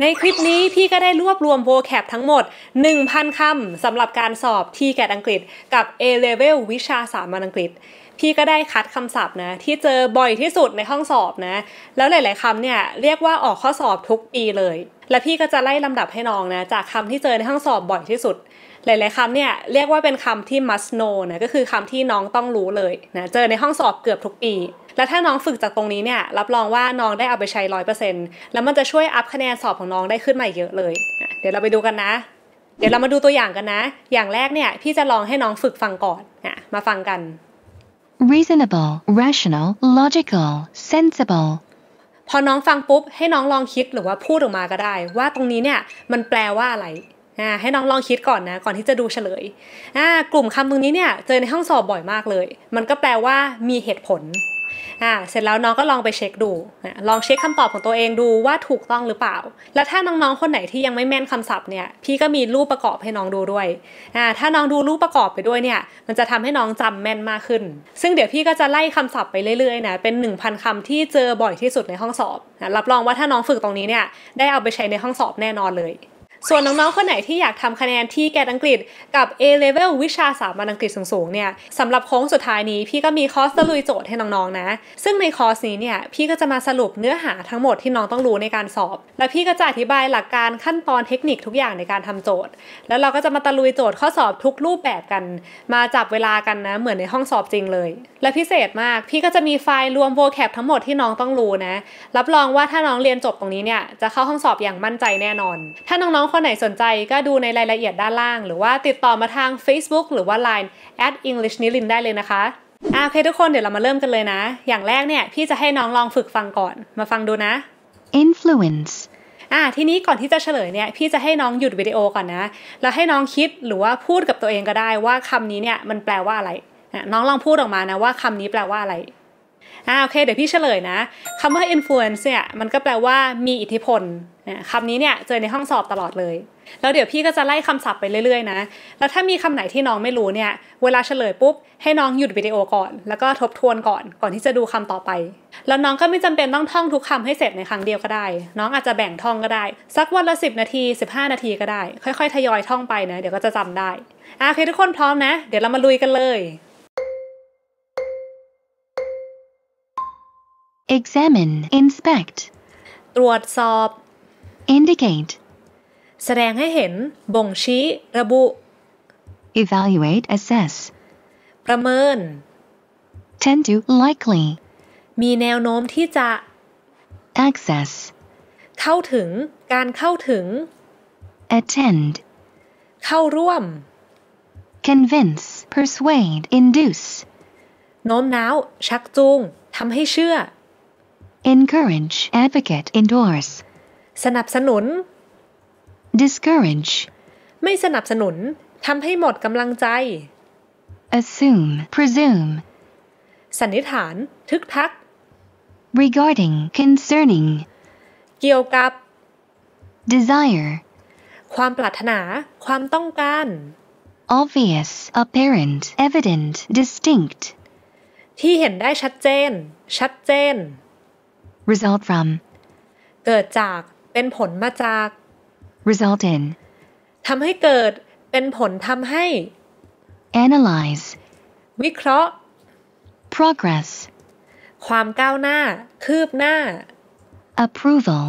ในคลิปนี้พี่ก็ได้รวบรวมโวแคบทั้งหมด 1,000 คำสำหรับการสอบทีแกดอังกฤษกับ A-Level วิชาสามัญอังกฤษ พี่ก็ได้คัดคำศัพท์นะที่เจอบ่อยที่สุดในห้องสอบนะแล้วหลายๆคำเนี่ยเรียกว่าออกข้อสอบทุกปีเลย และพี่ก็จะไล่ลำดับให้น้องนะจากคำที่เจอในห้องสอบบ่อยที่สุดหลายๆคำเนี่ยเรียกว่าเป็นคำที่ must know นะก็คือคำที่น้องต้องรู้เลยนะเจอในห้องสอบเกือบทุกปี แล้วถ้าน้องฝึกจากตรงนี้เนี่ยรับรองว่าน้องได้เอาไปใช้ร้อยเปอร์เซ็นต์แล้วมันจะช่วยอัพคะแนนสอบของน้องได้ขึ้นมาเยอะเลย เดี๋ยวเราไปดูกันนะ เดี๋ยวเรามาดูตัวอย่างกันนะ อย่างแรกเนี่ยพี่จะลองให้น้องฝึกฟังก่อนนะมาฟังกัน reasonable rational logical sensible พอน้องฟังปุ๊บ ให้น้องลองคิดหรือว่าพูดออกมาก็ได้ ว่าตรงนี้เนี่ยมันแปลว่าอะไรให้น้องลองคิดก่อนนะก่อนที่จะดูเฉลยกลุ่มคำตรงนี้เนี่ยเจอในห้องสอบบ่อยมากเลย มันก็แปลว่ามีเหตุผลอ่าเสร็จแล้วน้องก็ลองไปเช็คดูลองเช็คคำตอบของตัวเองดูว่าถูกต้องหรือเปล่า แล้วถ้าน้องๆคนไหนที่ยังไม่แม่นคำศัพท์เนี่ยพี่ก็มีรูปประกอบให้น้องดูด้วยอ่าถ้าน้องดูรูปประกอบไปด้วยเนี่ยมันจะทำให้น้องจำแม่นมากขึ้น ซึ่งเดี๋ยวพี่ก็จะไล่คำศัพท์ไปเรื่อยๆนะเป็น 1000 คำที่เจอบ่อยที่สุดในห้องสอบรับรองว่าถ้าน้องฝึกตรงนี้เนี่ยได้เอาไปใช้ในห้องสอบแน่นอนเลยส่วนน้อง ๆ คนไหนที่อยากทำคะแนนที่แกนอังกฤษกับ A-Level วิชาสามัญอังกฤษสูง ๆ เนี่ยสำหรับโค้งสุดท้ายนี้พี่ก็มีคอร์สตะลุยโจทย์ให้น้อง ๆ นะ ซึ่งในคอร์สนี้เนี่ย พี่ก็จะมาสรุปเนื้อหาทั้งหมดที่น้องต้องรู้ในการสอบ และพี่ก็จะอธิบายหลักการขั้นตอนเทคนิคทุกอย่างในการทำโจทย์ แล้วเราก็จะมาตะลุยโจทย์ข้อสอบทุกรูปแบบกันมาจับเวลากันนะเหมือนในห้องสอบจริงเลย และพิเศษมากพี่ก็จะมีไฟล์รวมโวแคปทั้งหมดที่น้องต้องรู้นะรับรองว่าถ้าน้องเรียนจบตรงนี้เนี่ยจะเข้าห้องสอบอย่างมั่นใจแน่นอน ถ้าน้ององๆคนไหนสนใจก็ดูในรายละเอียดด้านล่าง หรือว่าติดต่อมาทาง Facebook หรือว่า Line English n i l i n ได้เลยนะคะอ่โอเคทุกคนเดี๋ยวเรามาเริ่มกันเลยนะ อย่างแรกเนี่ยพี่จะให้น้องลองฝึกฟังก่อน มาฟังดูนะ influence อ่าทีนี้ก่อนที่จะเฉลยเนี่ยพี่จะให้น้องหยุดวิดีโอก่อนนะ แล้วให้น้องคิดหรือว่าพูดกับตัวเองก็ได้ว่าคำนี้เนี่ยมันแปลว่าอะไรน้องลองพูดออกมานะว่าคำนี้แปลว่าอะไรอ่าโอเค เดี๋ยวพี่เฉลยนะคำว่า influence เนี่ยมันก็แปลว่ามีอิทธิพลคำนี้เนี่ยเจอในห้องสอบตลอดเลย แล้วเดี๋ยวพี่ก็จะไล่คำศัพท์ไปเรื่อยๆนะแล้วถ้ามีคำไหนที่น้องไม่รู้เนี่ยเวลาเฉลยปุ๊บให้น้องหยุดวิดีโอก่อน แล้วก็ทบทวนก่อนก่อนที่จะดูคำต่อไป แล้วน้องก็ไม่จำเป็นต้องท่องทุกคำให้เสร็จในครั้งเดียวก็ได้ น้องอาจจะแบ่งท่องก็ได้ สักวันละ10 นาที 15 นาทีก็ได้ค่อยๆทยอยท่องไปนะ เดี๋ยวก็จะจำได้อ่าโอเคทุกคนพร้อมนะ เดี๋ยวเรามาลุยกันเลย examine inspect ตรวจสอบ indicate แสดงให้เห็นบ่งชี้ระบุ evaluate assess ประเมิน tend to likely มีแนวโน้มที่จะ access เข้าถึงการเข้าถึง attend เข้าร่วม convince persuade induce โน้มน้าวชักจูงทำให้เชื่อ encourage advocate endorse สนับสนุน discourage ไม่สนับสนุนทำให้หมดกำลังใจ assume presume สันนิษฐาน ทึกทัก regarding concerning เกี่ยวกับ desire ความปรารถนา ความต้องการ obvious apparent evident distinct ที่เห็นได้ชัดเจน ชัดเจน result from เกิดจาก เป็นผลมาจาก result in ทำให้เกิด เป็นผลทำให้ analyze วิเคราะห์ progress ความก้าวหน้า คืบหน้า approval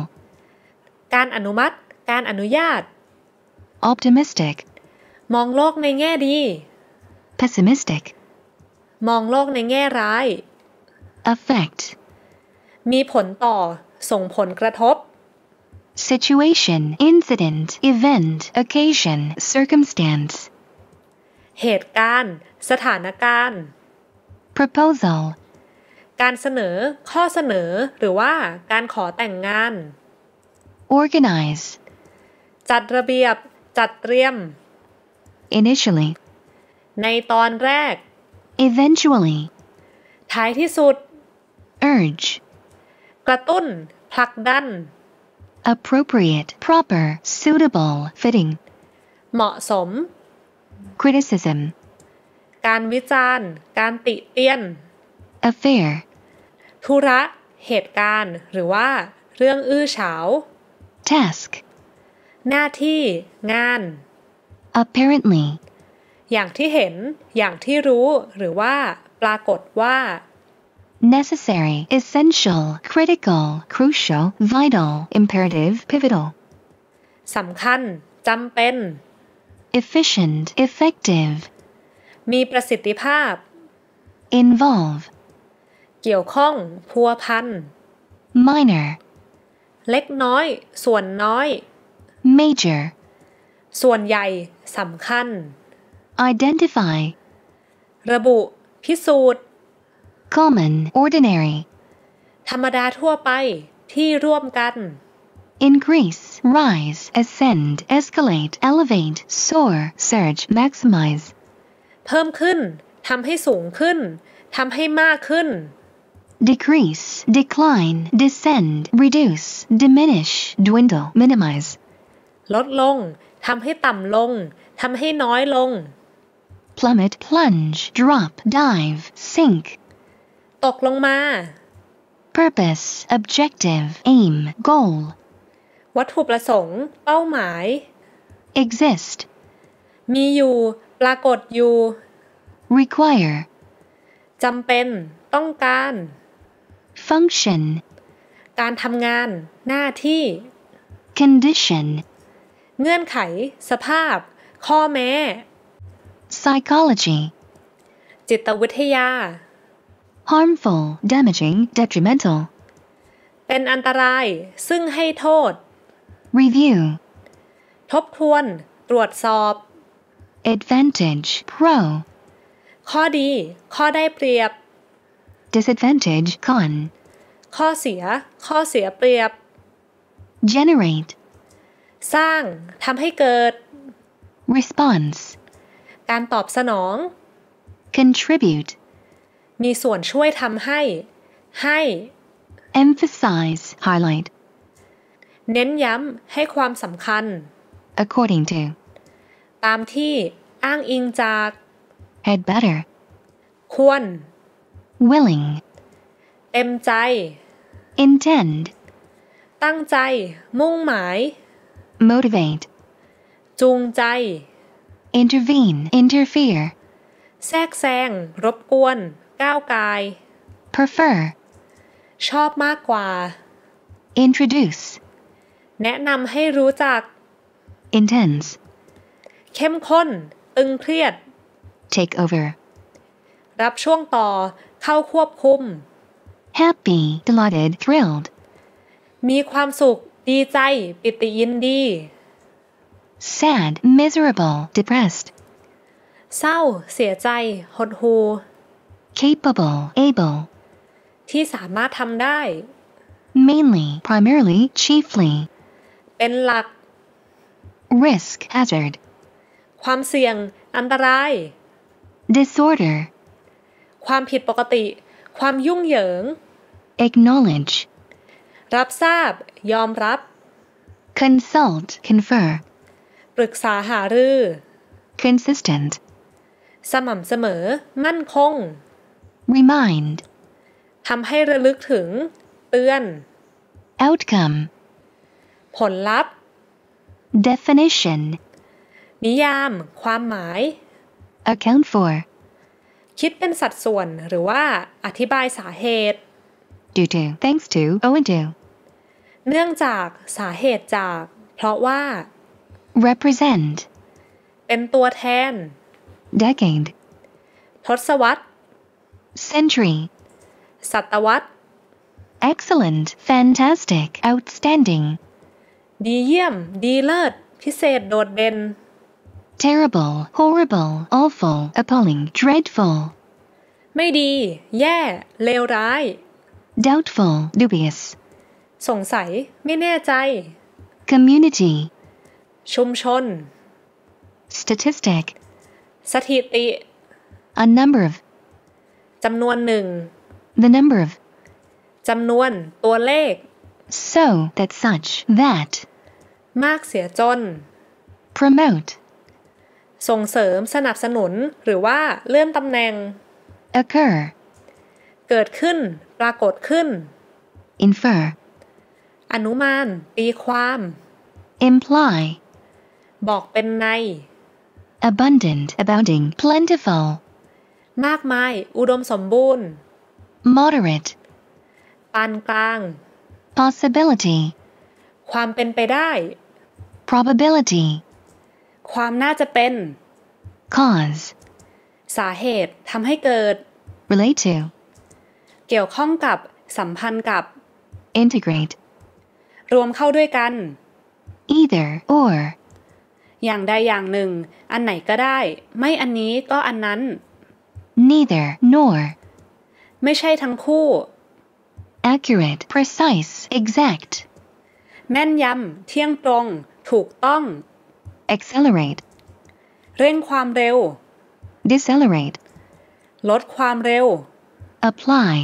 การอนุมัติ การอนุญาต optimistic มองโลกในแง่ดี pessimistic มองโลกในแง่ร้าย affect มีผลต่อ ส่งผลกระทบ situation incident event occasion circumstance เหตุการณ์ สถานการณ์ proposal การเสนอข้อเสนอ หรือว่า การขอแต่งงาน organize จัดระเบียบจัดเตรียม initially ในตอนแรก eventually ท้ายที่สุด urge กระตุ้นผลักดัน appropriate proper suitable fitting เหมาะสม criticism การวิจารณ์ การติเตียน affair ธุระ เหตุการณ์ หรือว่า เรื่องอื้อฉาว task หน้าที่งาน apparently อย่างที่เห็นอย่างที่รู้หรือว่า ปรากฏว่า necessary, essential, critical, crucial, vital, imperative, pivotal. สำคัญ จำเป็น efficient, effective, มีประสิทธิภาพ involve, เกี่ยวข้อง พัวพัน minor, เล็กน้อย ส่วนน้อย major, ส่วนใหญ่ สำคัญ identify ระบุ พิสูจน์ common ordinary ธรรมดาทั่วไป ที่ร่วมกัน increase rise ascend escalate elevate soar surge maximize เพิ่มขึ้นทำให้สูงขึ้นทำให้มากขึ้น decrease decline descend reduce diminish dwindle minimize ลดลงทำให้ต่ำลงทำให้น้อยลง plummet plunge drop dive sink ตกลงมา purpose objective aim goal วัตถุประสงค์เป้าหมาย exist มีอยู่ปรากฏอยู่ require จำเป็นต้องการ function การทำงานหน้าที่ condition เงื่อนไข สภาพ ข้อแม้ psychology จิตวิทยา harmful damaging detrimental เป็นอันตรายซึ่งให้โทษ review ทบทวน ตรวจสอบ advantage pro ข้อดี ข้อได้เปรียบ disadvantage con ข้อเสีย ข้อเสียเปรียบ generate สร้างทำให้เกิด response การตอบสนอง contribute มีส่วนช่วยทำให้ให้ emphasize highlight เน้นย้ำให้ความสำคัญ according to ตามที่อ้างอิงจาก had better ควร willing เต็มใจ intend ตั้งใจ มุ่งหมาย motivate จูงใจ intervene interfere แทรกแซง รบกวนก้าวกาย prefer ชอบมากกว่า introduce แนะนำให้รู้จัก intense เข้มข้น อึงเครียด take over รับช่วงต่อ เข้าควบคุม happy delighted thrilled มีความสุขดีใจปิติยินดี sad miserable depressed เศร้าเสียใจหดหู่ capable able ที่สามารถทำได้ mainly primarily chiefly เป็นหลัก risk hazard ความเสี่ยง อันตราย disorder ความผิดปกติ ความยุ่งเหยิง acknowledge รับทราบ ยอมรับ consult confer ปรึกษาหารือ consistent สม่ำเสมอมั่นคง remind ทำให้ระลึกถึง เตือน outcome ผลลัพธ์ definition นิยาม ความหมาย account for คิดเป็นสัดส่วนหรือว่าอธิบายสาเหตุ due to thanks to owing to เนื่องจาก สาเหตุจาก เพราะว่า represent เป็นตัวแทน decade ทศวรรษ century ศตวรรษ excellent fantastic outstanding ดีเยี่ยมดีเลิศ terrible horrible awful appalling dreadful ไม่ดีแย่เลวร้าย doubtful dubious สงสัยไม่แน่ใจ community ชุมชน statistic สถิติ a number of จำนวนหนึ่ง the number of จำนวนตัวเลข so that such that มากเสียจน promote ส่งเสริมสนับสนุนหรือว่าเลื่อนตำแหน่ง occur เกิดขึ้น ปรากฏขึ้น infer อนุมานตีความ imply บอกเป็นใน abundant abounding plentiful มากมาย อุดมสมบูรณ์ moderate ปานกลาง possibility ความเป็นไปได้ probability ความน่าจะเป็น cause สาเหตุทำให้เกิด relate to เกี่ยวข้องกับสัมพันธ์กับ integrate รวมเข้าด้วยกัน either or อย่างใดอย่างหนึ่งอันไหนก็ได้ ไม่อันนี้ก็อันนั้น neither nor ไม่ใช่ทั้งคู่ accurate precise exact แม่นยำเที่ยงตรง ถูกต้อง accelerate เร่งความเร็ว decelerate ลดความเร็ว apply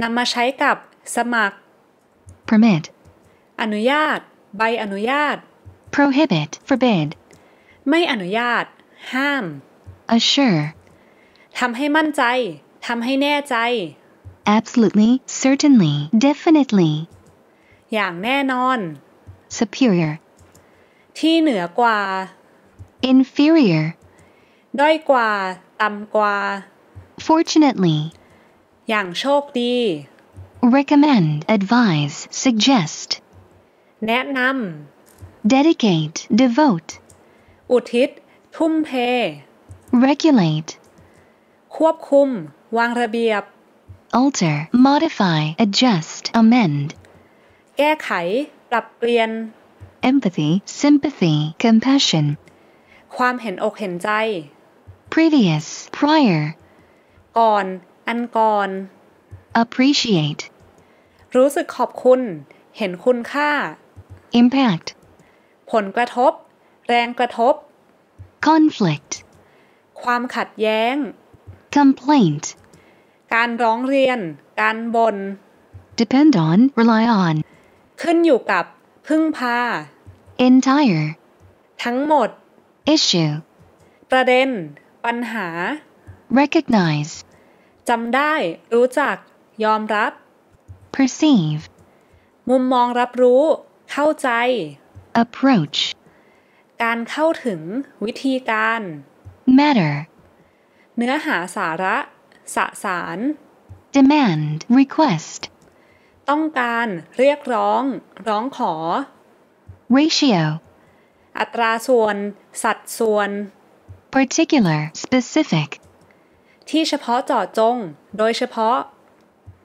นำมาใช้กับสมัคร permit อนุญาตใบอนุญาต prohibit forbid ไม่อนุญาต ห้าม assure ทำให้มั่นใจ ทำให้แน่ใจ absolutely certainly definitely อย่างแน่นอน superior ที่เหนือกว่า inferior ด้อยกว่าต่ำกว่า fortunately อย่างโชคดี recommend advise suggest แนะนำ dedicate devote อุทิศ ทุ่มเท regulate ควบคุมวางระเบียบ alter modify adjust amend แก้ไข ปรับเปลี่ยน empathy sympathy compassion ความเห็นอกเห็นใจ previous prior ก่อน อันก่อน appreciate รู้สึกขอบคุณ เห็นคุณค่า impact ผลกระทบ แรงกระทบ conflict ความขัดแย้ง complaint การร้องเรียน การบนน depend on rely on ขึ้นอยู่กับ พึ่งพา entire ทั้งหมด issue ประเด็น ปัญหา recognize จำได้ รู้จัก ยอมรับ perceive มุมมองรับรู้ เข้าใจ approach การเข้าถึง วิธีการ matter เนื้อหาสาระ สะสาร demand request ต้องการเรียกร้อง ร้องขอ ratio อัตราส่วน สัดส่วน particular specific ที่เฉพาะเจาะจงโดยเฉพาะ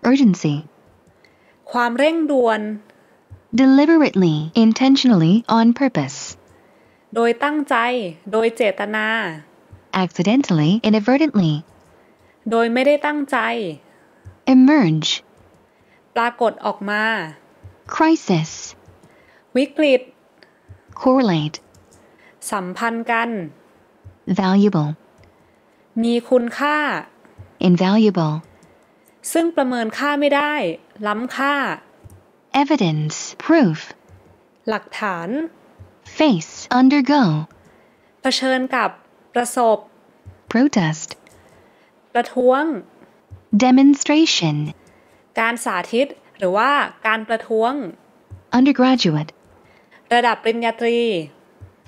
urgency ความเร่งด่วน deliberately intentionally on purpose โดยตั้งใจโดยเจตนา accidentally inadvertently โดยไม่ได้ตั้งใจ emerge ปรากฏออกมา crisis วิกฤต correlate สัมพันธ์กัน valuable มีคุณค่า invaluable ซึ่งประเมินค่าไม่ได้ ล้ำค่า evidence proof หลักฐาน face undergo เผชิญกับประสบ protest ประท้วง demonstration การสาธิตหรือว่าการประท้วง undergraduate ระดับปริญญาตรี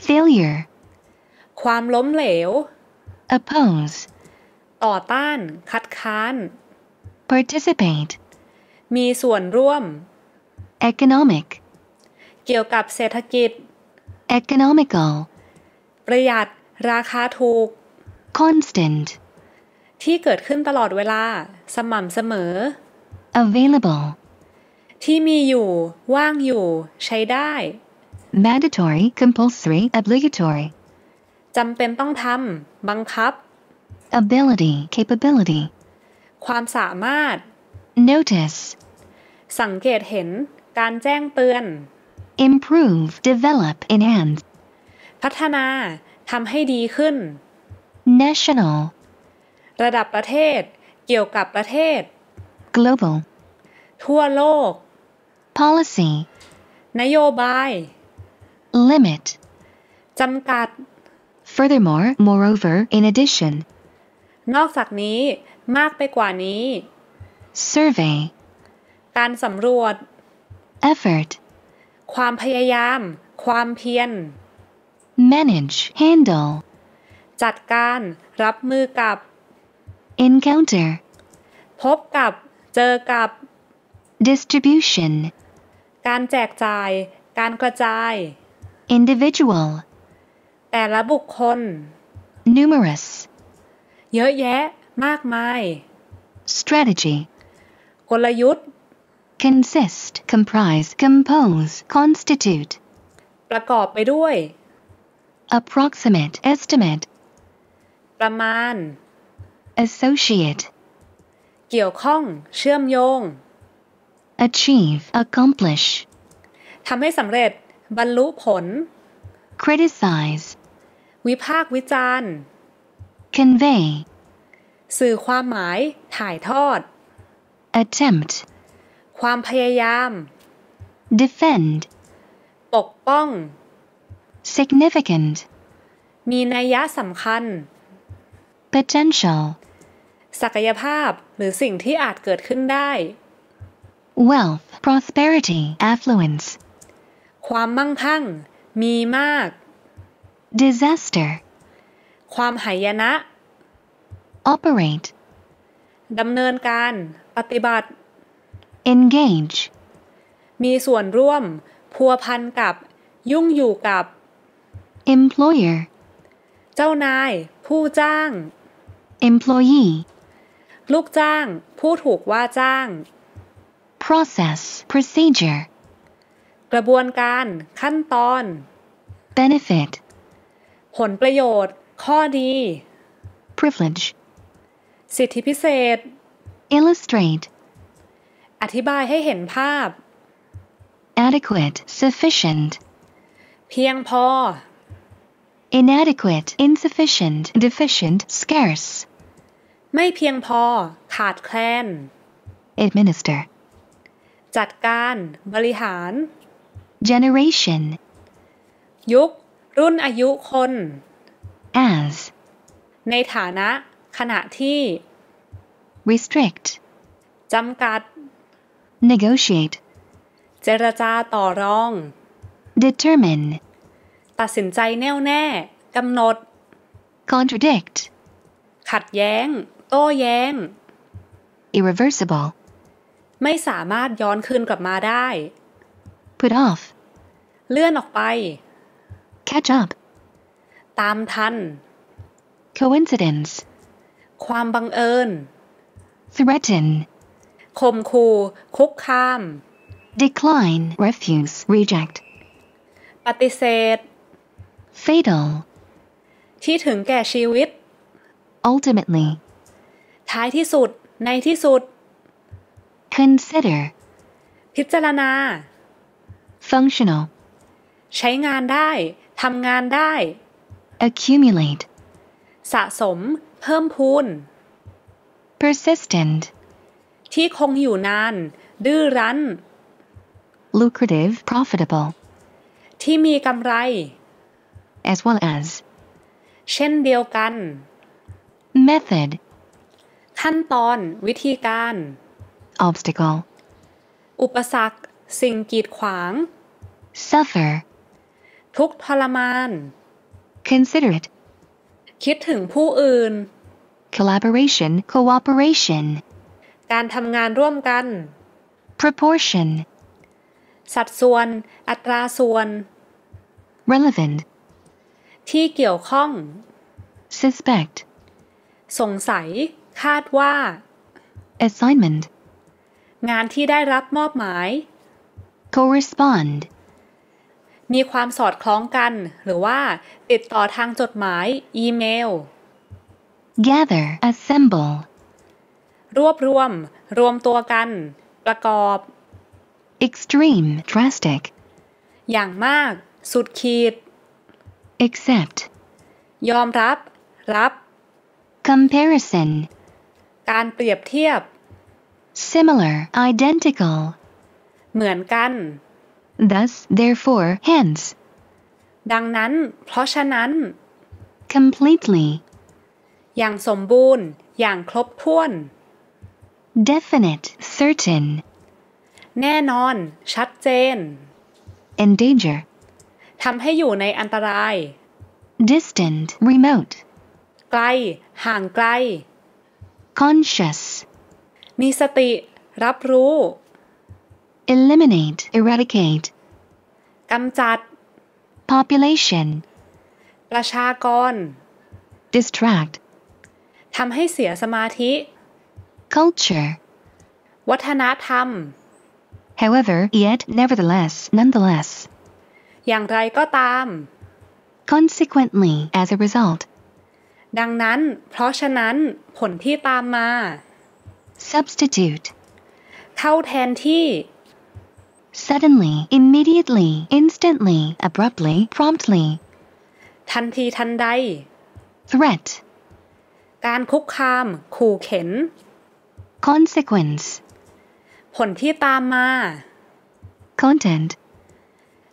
failure ความล้มเหลว oppose ต่อต้าน คัดค้าน participate มีส่วนร่วม economic เกี่ยวกับเศรษฐกิจ economical ประหยัดราคาถูก constant ที่เกิดขึ้นตลอดเวลา สม่ำเสมอ available ที่มีอยู่ว่างอยู่ ใช้ได้ mandatory compulsory obligatory จำเป็นต้องทำ บังคับ ability capability ความสามารถ notice สังเกตเห็นการแจ้งเตือน improve develop enhance พัฒนาทำให้ดีขึ้น national ระดับประเทศ เกี่ยวกับประเทศ global ทั่วโลก policy นโยบาย limit จำกัด furthermore moreover in addition นอกจากนี้มากไปกว่านี้ survey การสำรวจ effort ความพยายาม ความเพียร manage handle จัดการ รับมือกับ encounter พบกับ เจอกับ distribution การแจกจ่าย การกระจาย individual แต่ละบุคคล numerous เยอะแยะ มากมาย strategy กลยุทธ์ consist comprise compose constitute ประกอบไปด้วย approximate estimate ประมาณ associate เกี่ยวข้องเชื่อมโยง achieve accomplish ทำให้สำเร็จบรรลุผล criticize วิพากษ์วิจารณ์ convey สื่อความหมาย ถ่ายทอด attempt ความพยายาม defend ปกป้อง significant มีนัยยะสำคัญ potential ศักยภาพหรือสิ่งที่อาจเกิดขึ้นได้ wealth prosperity affluence ความมั่งคั่ง มีมาก disaster ความหายนะ operate ดำเนินการปฏิบัติ engage มีส่วนร่วมพัวพันกับยุ่งอยู่กับ employer เจ้านาย ผู้จ้าง employee ลูกจ้างผู้ถูกว่าจ้าง process procedure กระบวนการขั้นตอน benefit ผลประโยชน์ ข้อดี privilege สิทธิพิเศษ illustrate อธิบายให้เห็นภาพ adequate sufficient เพียงพอ inadequate insufficient deficient scarce ไม่เพียงพอขาดแคลน administer จัดการบริหาร generation ยุครุ่นอายุคน as ในฐานะขณะที่ restrict จำกัด negotiate เจรจาต่อรอง determine ตัดสินใจแน่วแน่กำหนด contradict ขัดแย้งโต้แย้ง irreversible ไม่สามารถย้อนคืนกลับมาได้ put off เลื่อนออกไป catch up ตามทัน coincidence ความบังเอิญ threaten ข่มขู่คุกคาม decline refuse reject ปฏิเสธ fatal ที่ถึงแก่ชีวิต ultimately ท้ายที่สุดในที่สุด consider พิจารณา functional ใช้งานได้ทำงานได้ accumulate สะสม เพิ่มพูน persistent ที่คงอยู่นาน ดื้อรั้น lucrative profitable ที่มีกำไร as well as เช่นเดียวกัน method ขั้นตอนวิธีการ obstacle อุปสรรคสิ่งกีดขวาง suffer ทุกทรมาน considerate คิดถึงผู้อื่น collaboration cooperation การทำงานร่วมกัน proportion สัดส่วน อัตราส่วน relevant ที่เกี่ยวข้อง suspect สงสัย คาดว่า assignment งานที่ได้รับมอบหมาย correspond มีความสอดคล้องกัน หรือว่า ติดต่อทางจดหมายอีเมล gather assemble รวบรวม รวมตัวกัน ประกอบ extreme drastic อย่างมากสุดขีด accept ยอมรับ รับ comparison การเปรียบเทียบ similar identical เหมือนกัน thus therefore hence ดังนั้น เพราะฉะนั้น completely อย่างสมบูรณ์ อย่างครบถ้วน definite certain แน่นอน ชัดเจน endanger ทำให้อยู่ในอันตราย distant remote ไกล ห่างไกล conscious มีสติ รับรู้ eliminate eradicate กำจัด population ประชากร distract ทำให้เสียสมาธิ culture วัฒนธรรม however yet nevertheless nonetheless อย่างไรก็ตาม consequently as a result ดังนั้น เพราะฉะนั้นผลที่ตามมา substitute เข้าแทนที่ suddenly immediately instantly abruptly promptly ทันทีทันใด threat การคุกคามขู่เข็น consequence ผลที่ตามมา content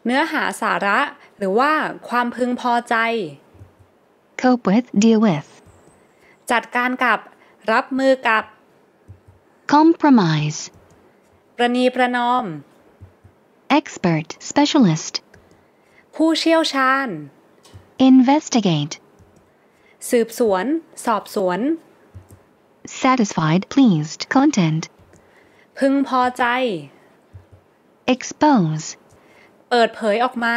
เนื้อหาสาระ หรือว่า ความพึงพอใจ cope with deal with จัดการกับรับมือกับ compromise ประนีประนอม expert specialist ผู้เชี่ยวชาญ investigate สืบสวน สอบสวน satisfied pleased content พึงพอใจ expose เปิดเผยออกมา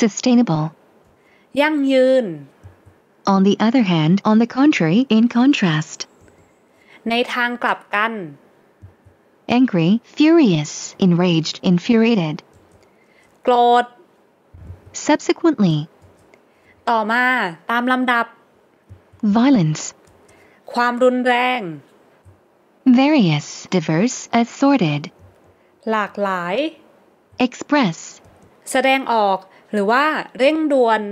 sustainable ยั่งยืน on the other hand on the contrary in contrast ในทางกลับกัน angry furious enraged infuriated โกรธ subsequently ต่อมา ตามลำดับ violence ความรุนแรง various diverse assorted หลากหลาย express แสดงออกหรือว่าเร่งด่วน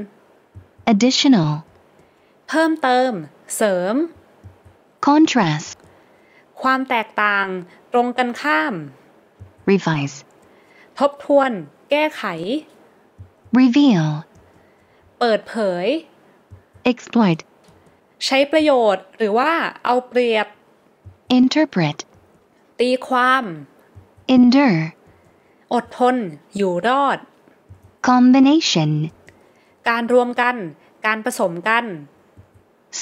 additional เพิ่มเติมเสริม contrast ความแตกต่างตรงกันข้าม revise ทบทวนแก้ไข reveal เปิดเผย exploit ใช้ประโยชน์หรือว่า เอาเปรียบ interpret ตีความ endure อดทน อยู่รอด combination การรวมกัน การผสมกัน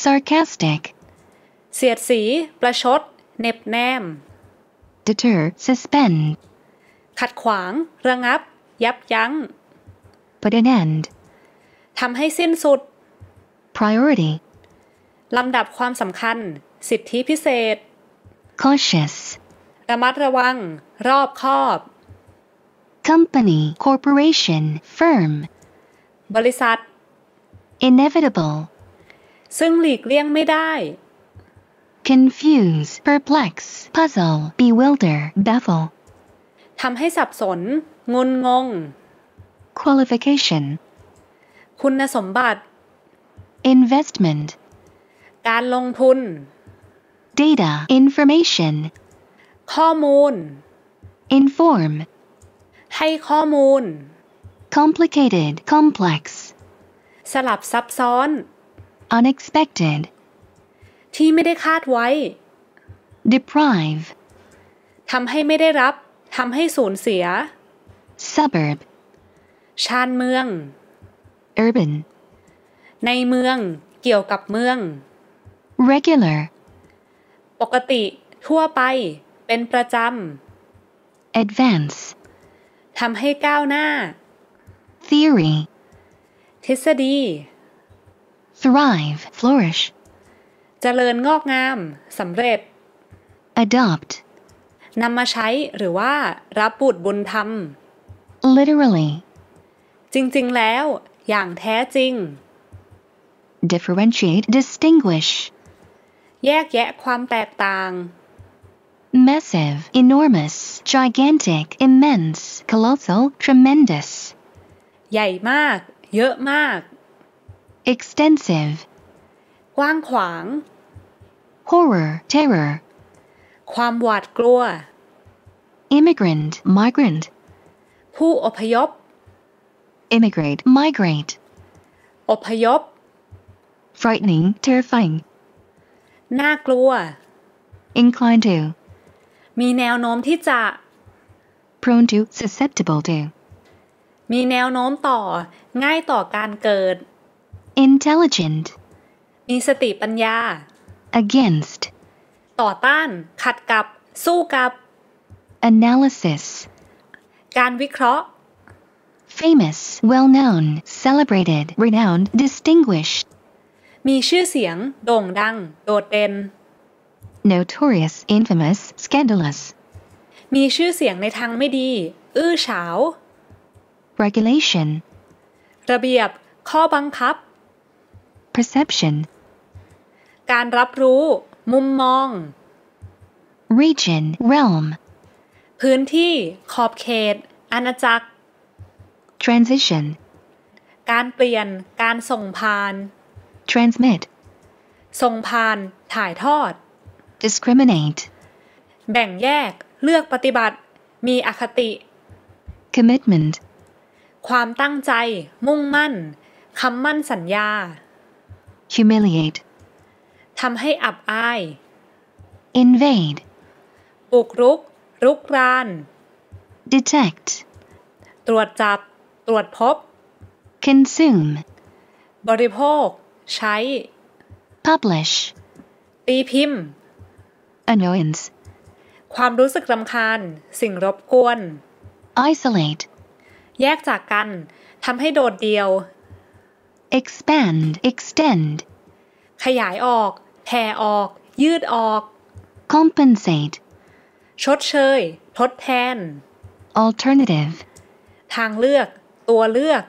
sarcastic เสียดสี ประชด เน็บแนม deter suspend ขัดขวาง ระงับ ยับยั้ง put an end ทำให้สิ้นสุด priority ลำดับความสำคัญ สิทธิพิเศษ cautious ระมัดระวัง รอบคอบ company corporation firm บริษัท inevitable ซึ่งหลีกเลี่ยงไม่ได้ confuse perplex puzzle bewilder baffle ทำให้สับสนงนงง qualification คุณสมบัติ investment การลงทุน data information ข้อมูล inform ให้ข้อมูล complicated complex สลับซับซ้อน unexpected ที่ไม่ได้คาดไว้ deprive ทำให้ไม่ได้รับทำให้สูญเสีย suburb ชานเมือง urban ในเมือง เกี่ยวกับเมือง regular ปกติ ทั่วไป เป็นประจำ advance ทำให้ก้าวหน้า theory ทฤษฎี thrive flourish จเจริญงอกงามสำเร็จ adopt นำมาใช้หรือว่า รับบุตรบุญธรรม literally จริงๆ แล้วอย่างแท้จริง differentiate distinguish แยกแยะความแตกต่าง massive enormous gigantic immense colossal tremendous ใหญ่มาก เยอะมาก extensive กว้างขวาง horror terror ความหวาดกลัว immigrant migrant ผู้อพยพ immigrate migrate อพยพ frightening terrifying น่ากลัว inclined to มีแนวโน้มที่จะ prone to susceptible to มีแนวโน้มต่อ ง่ายต่อการเกิด intelligent มีสติปัญญา against ต่อต้าน ขัดกับ สู้กับ analysis การวิเคราะห์ famous well known celebrated renowned distinguished มีชื่อเสียง โด่งดัง โดดเด่น notorious infamous scandalous มีชื่อเสียงในทางไม่ดี อื้อเฉา regulation ระเบียบ ข้อบังคับ perception การรับรู้ มุมมอง region realm พื้นที่ ขอบเขตอาณาจักร transition การเปลี่ยน การส่งผ่าน transmit ส่งผ่าน ถ่ายทอด discriminate แบ่งแยกเลือกปฏิบัติ มีอคติ commitment ความตั้งใจ มุ่งมั่น คำมั่นสัญญา humiliate ทำให้อับอาย invade ลุกรุก รุกราน detect ตรวจจับ ตรวจพบ consume บริโภค ใช้ publish ตีพิมพ์ annoyance ความรู้สึกรำคาญ สิ่งรบกวน isolate แยกจากกันทำให้โดดเดียว expand extend ขยายออกแผ่ออก ยืดออก compensate ชดเชยทดแทน alternative ทางเลือก ตัวเลือก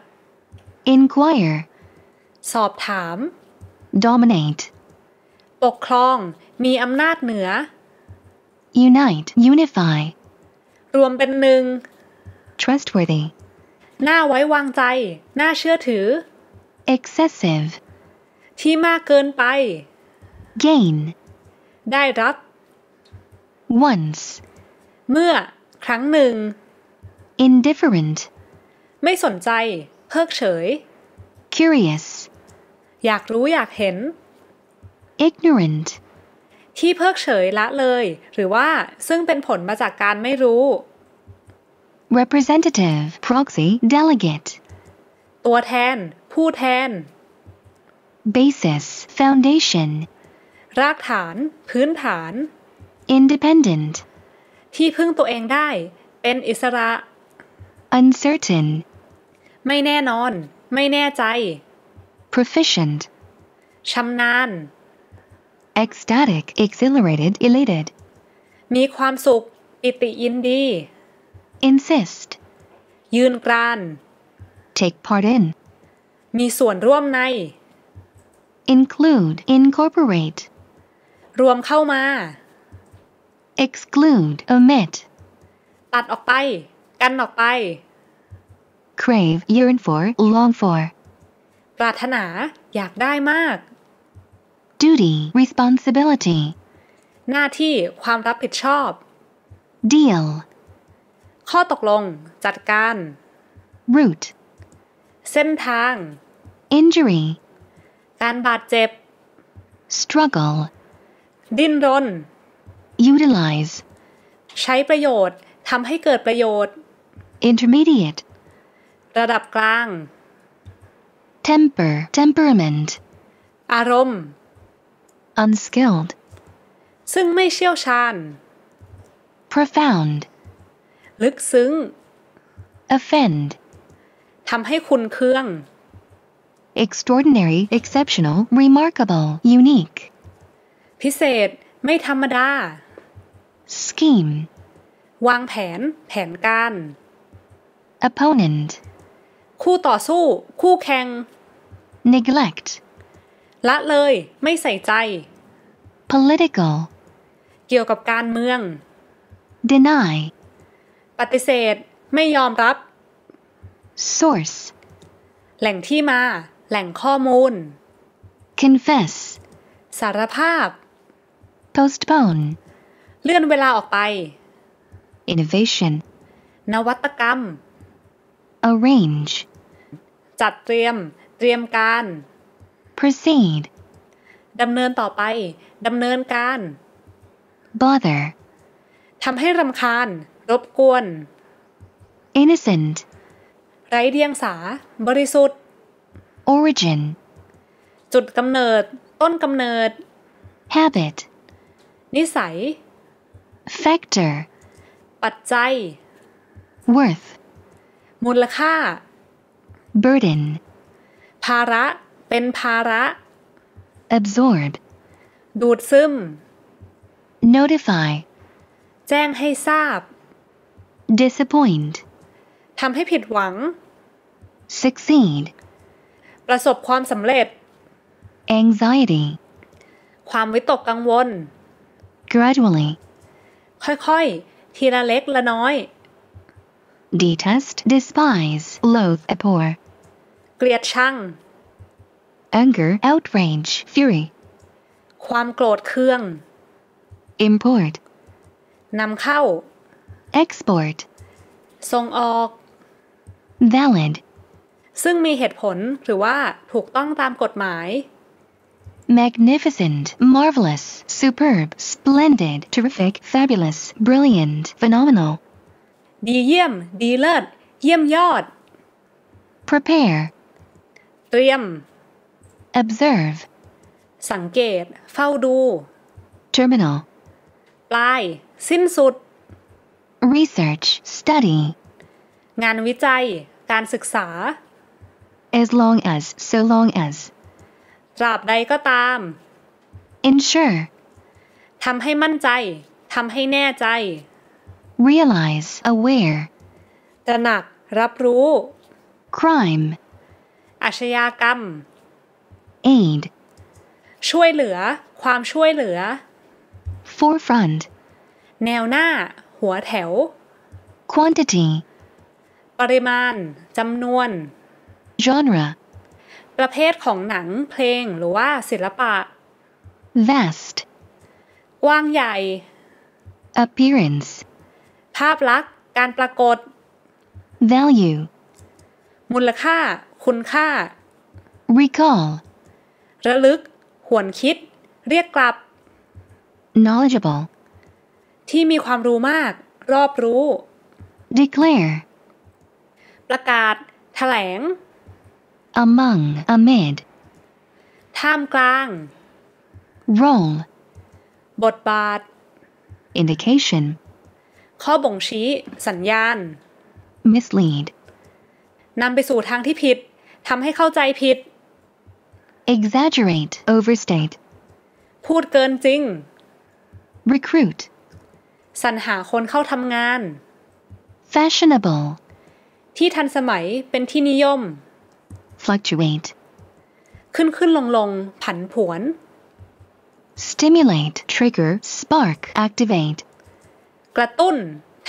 inquire สอบถาม dominate ปกครอง มีอำนาจเหนือ unite unify รวมเป็นหนึ่ง trustworthy น่าไว้วางใจ น่าเชื่อถือ excessive ที่มากเกินไป gain ได้รับ once เมื่อ ครั้งหนึ่ง indifferent ไม่สนใจ เพิกเฉย curious อยากรู้อยากเห็น ignorant ที่เพิกเฉยละเลย หรือว่าซึ่งเป็นผลมาจากการไม่รู้ representative proxy delegate ตัวแทน ผู้แทน basis foundation รากฐานพื้นฐาน independent ที่พึ่งตัวเองได้เป็นอิสระ uncertain ไม่แน่นอนไม่แน่ใจ proficient ชำนาญ ecstatic exhilarated elated มีความสุขปิติยินดี insist ยืนกราน take part in มีส่วนร่วมใน include incorporate รวมเข้ามา exclude omit ตัดออกไป กันออกไป crave yearn for long for ปรารถนา อยากได้มาก duty responsibility หน้าที่ความรับผิดชอบ deal ข้อตกลงจัดการ route เส้นทาง injury การบาดเจ็บ struggle ดิ้นรน utilize ใช้ประโยชน์ทำให้เกิดประโยชน์ intermediate ระดับกลาง temper temperament อารมณ์ unskilled ซึ่งไม่เชี่ยวชาญ profound ลึกซึ้ง offend ทำให้คุณเครื่อง extraordinary exceptional remarkable unique พิเศษ ไม่ธรรมดา scheme วางแผน แผนการ opponent คู่ต่อสู้ คู่แข่ง neglect ละเลยไม่ใส่ใจ political เกี่ยวกับการเมือง deny ปฏิเสธไม่ยอมรับ source แหล่งที่มา แหล่งข้อมูล confess สารภาพ postpone เลื่อนเวลาออกไป innovation นวัตกรรม arrange จัดเตรียมเตรียมการ proceed ดำเนินต่อไป ดำเนินการ bother ทำให้รำคาญ รบกวน innocent ไร้เดียงสา บริสุทธิ์ origin จุดกำเนิด ต้นกำเนิด habit นิสัย factor ปัจจัย worth มูลค่า burden ภาระเป็นภาระ absorb ดูดซึม notify แจ้งให้ทราบ disappoint ทำให้ผิดหวัง succeed ประสบความสำเร็จ anxiety ความ วิตกกังวล gradually ค่อยๆ ทีละเล็กละน้อย detest despise loathe abhor เกลียด ชัง anger o u t r a g e fury ความโกรธเคือง import นำเข้า export ส่งออก valid ซึ่งมีเหตุผลหรือว่าถูกต้องตามกฎหมาย magnificent marvelous superb splendid terrific fabulous brilliant phenomenal ดีเยี่ยม ดีเลิศ เยี่ยมยอด prepare เตรียม observe สังเกต เฝ้าดู terminal ปลาย สิ้นสุด research study งานวิจัย การศึกษา as long as so long as ตราบใดก็ตาม ensure ทำให้มั่นใจทำให้แน่ใจ realize aware ตระหนัก รับรู้ crime อาชญากรรม aid ช่วยเหลือความช่วยเหลือ forefront แนวหน้า หัวแถว quantity ปริมาณ จำนวน genre ประเภทของหนังเพลงหรือว่า ศิลปะ vast กว้างใหญ่ appearance ภาพลักษณ์การปรากฏ value มูลค่า คุณค่า recall ระลึกหวนคิด เรียกกลับ knowledgeable ที่มีความรู้มาก รอบรู้ declare ประกาศ แถลง among amid ท่ามกลาง role บทบาท indication ข้อบ่งชี้ สัญญาณ mislead นำไปสู่ทางที่ผิด ทำให้เข้าใจผิด exaggerate overstate พูดเกินจริง recruit สรรหาคนเข้าทำงาน fashionable ที่ทันสมัยเป็นที่นิยม fluctuate ขึ้นขึ้นลงลงผันผวน stimulate trigger spark activate กระตุ้น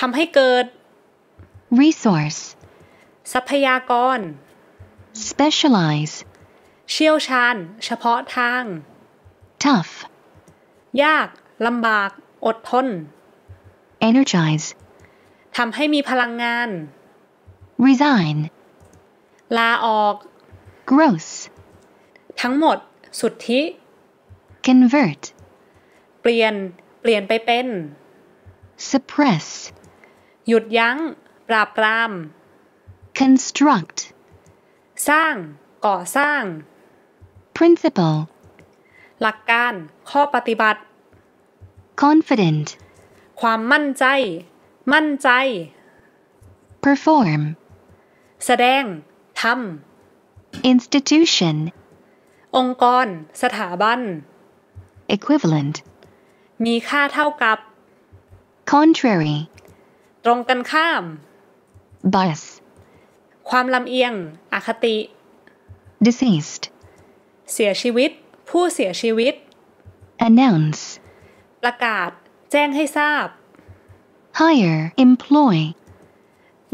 ทำให้เกิด resource ทรัพยากร specialize เชี่ยวชาญเฉพาะทาง tough ยากลำบากอดทน energize ทำให้มีพลังงาน resign ลาออก gross ทั้งหมดสุทธิ convert เปลี่ยนเปลี่ยนไปเป็น suppress หยุดยัง้งปราบปราม construct สร้างก่อสร้าง principle หลักการ ข้อปฏิบัติ confident ความมั่นใจ มั่นใจ perform แสดง ทำ institution องค์กร สถาบัน equivalent มีค่าเท่ากับ contrary ตรงกันข้าม bias ความลำเอียง อคติ deceased เสียชีวิต ผู้เสียชีวิต announce ประกาศ แจ้งให้ทราบ hire employ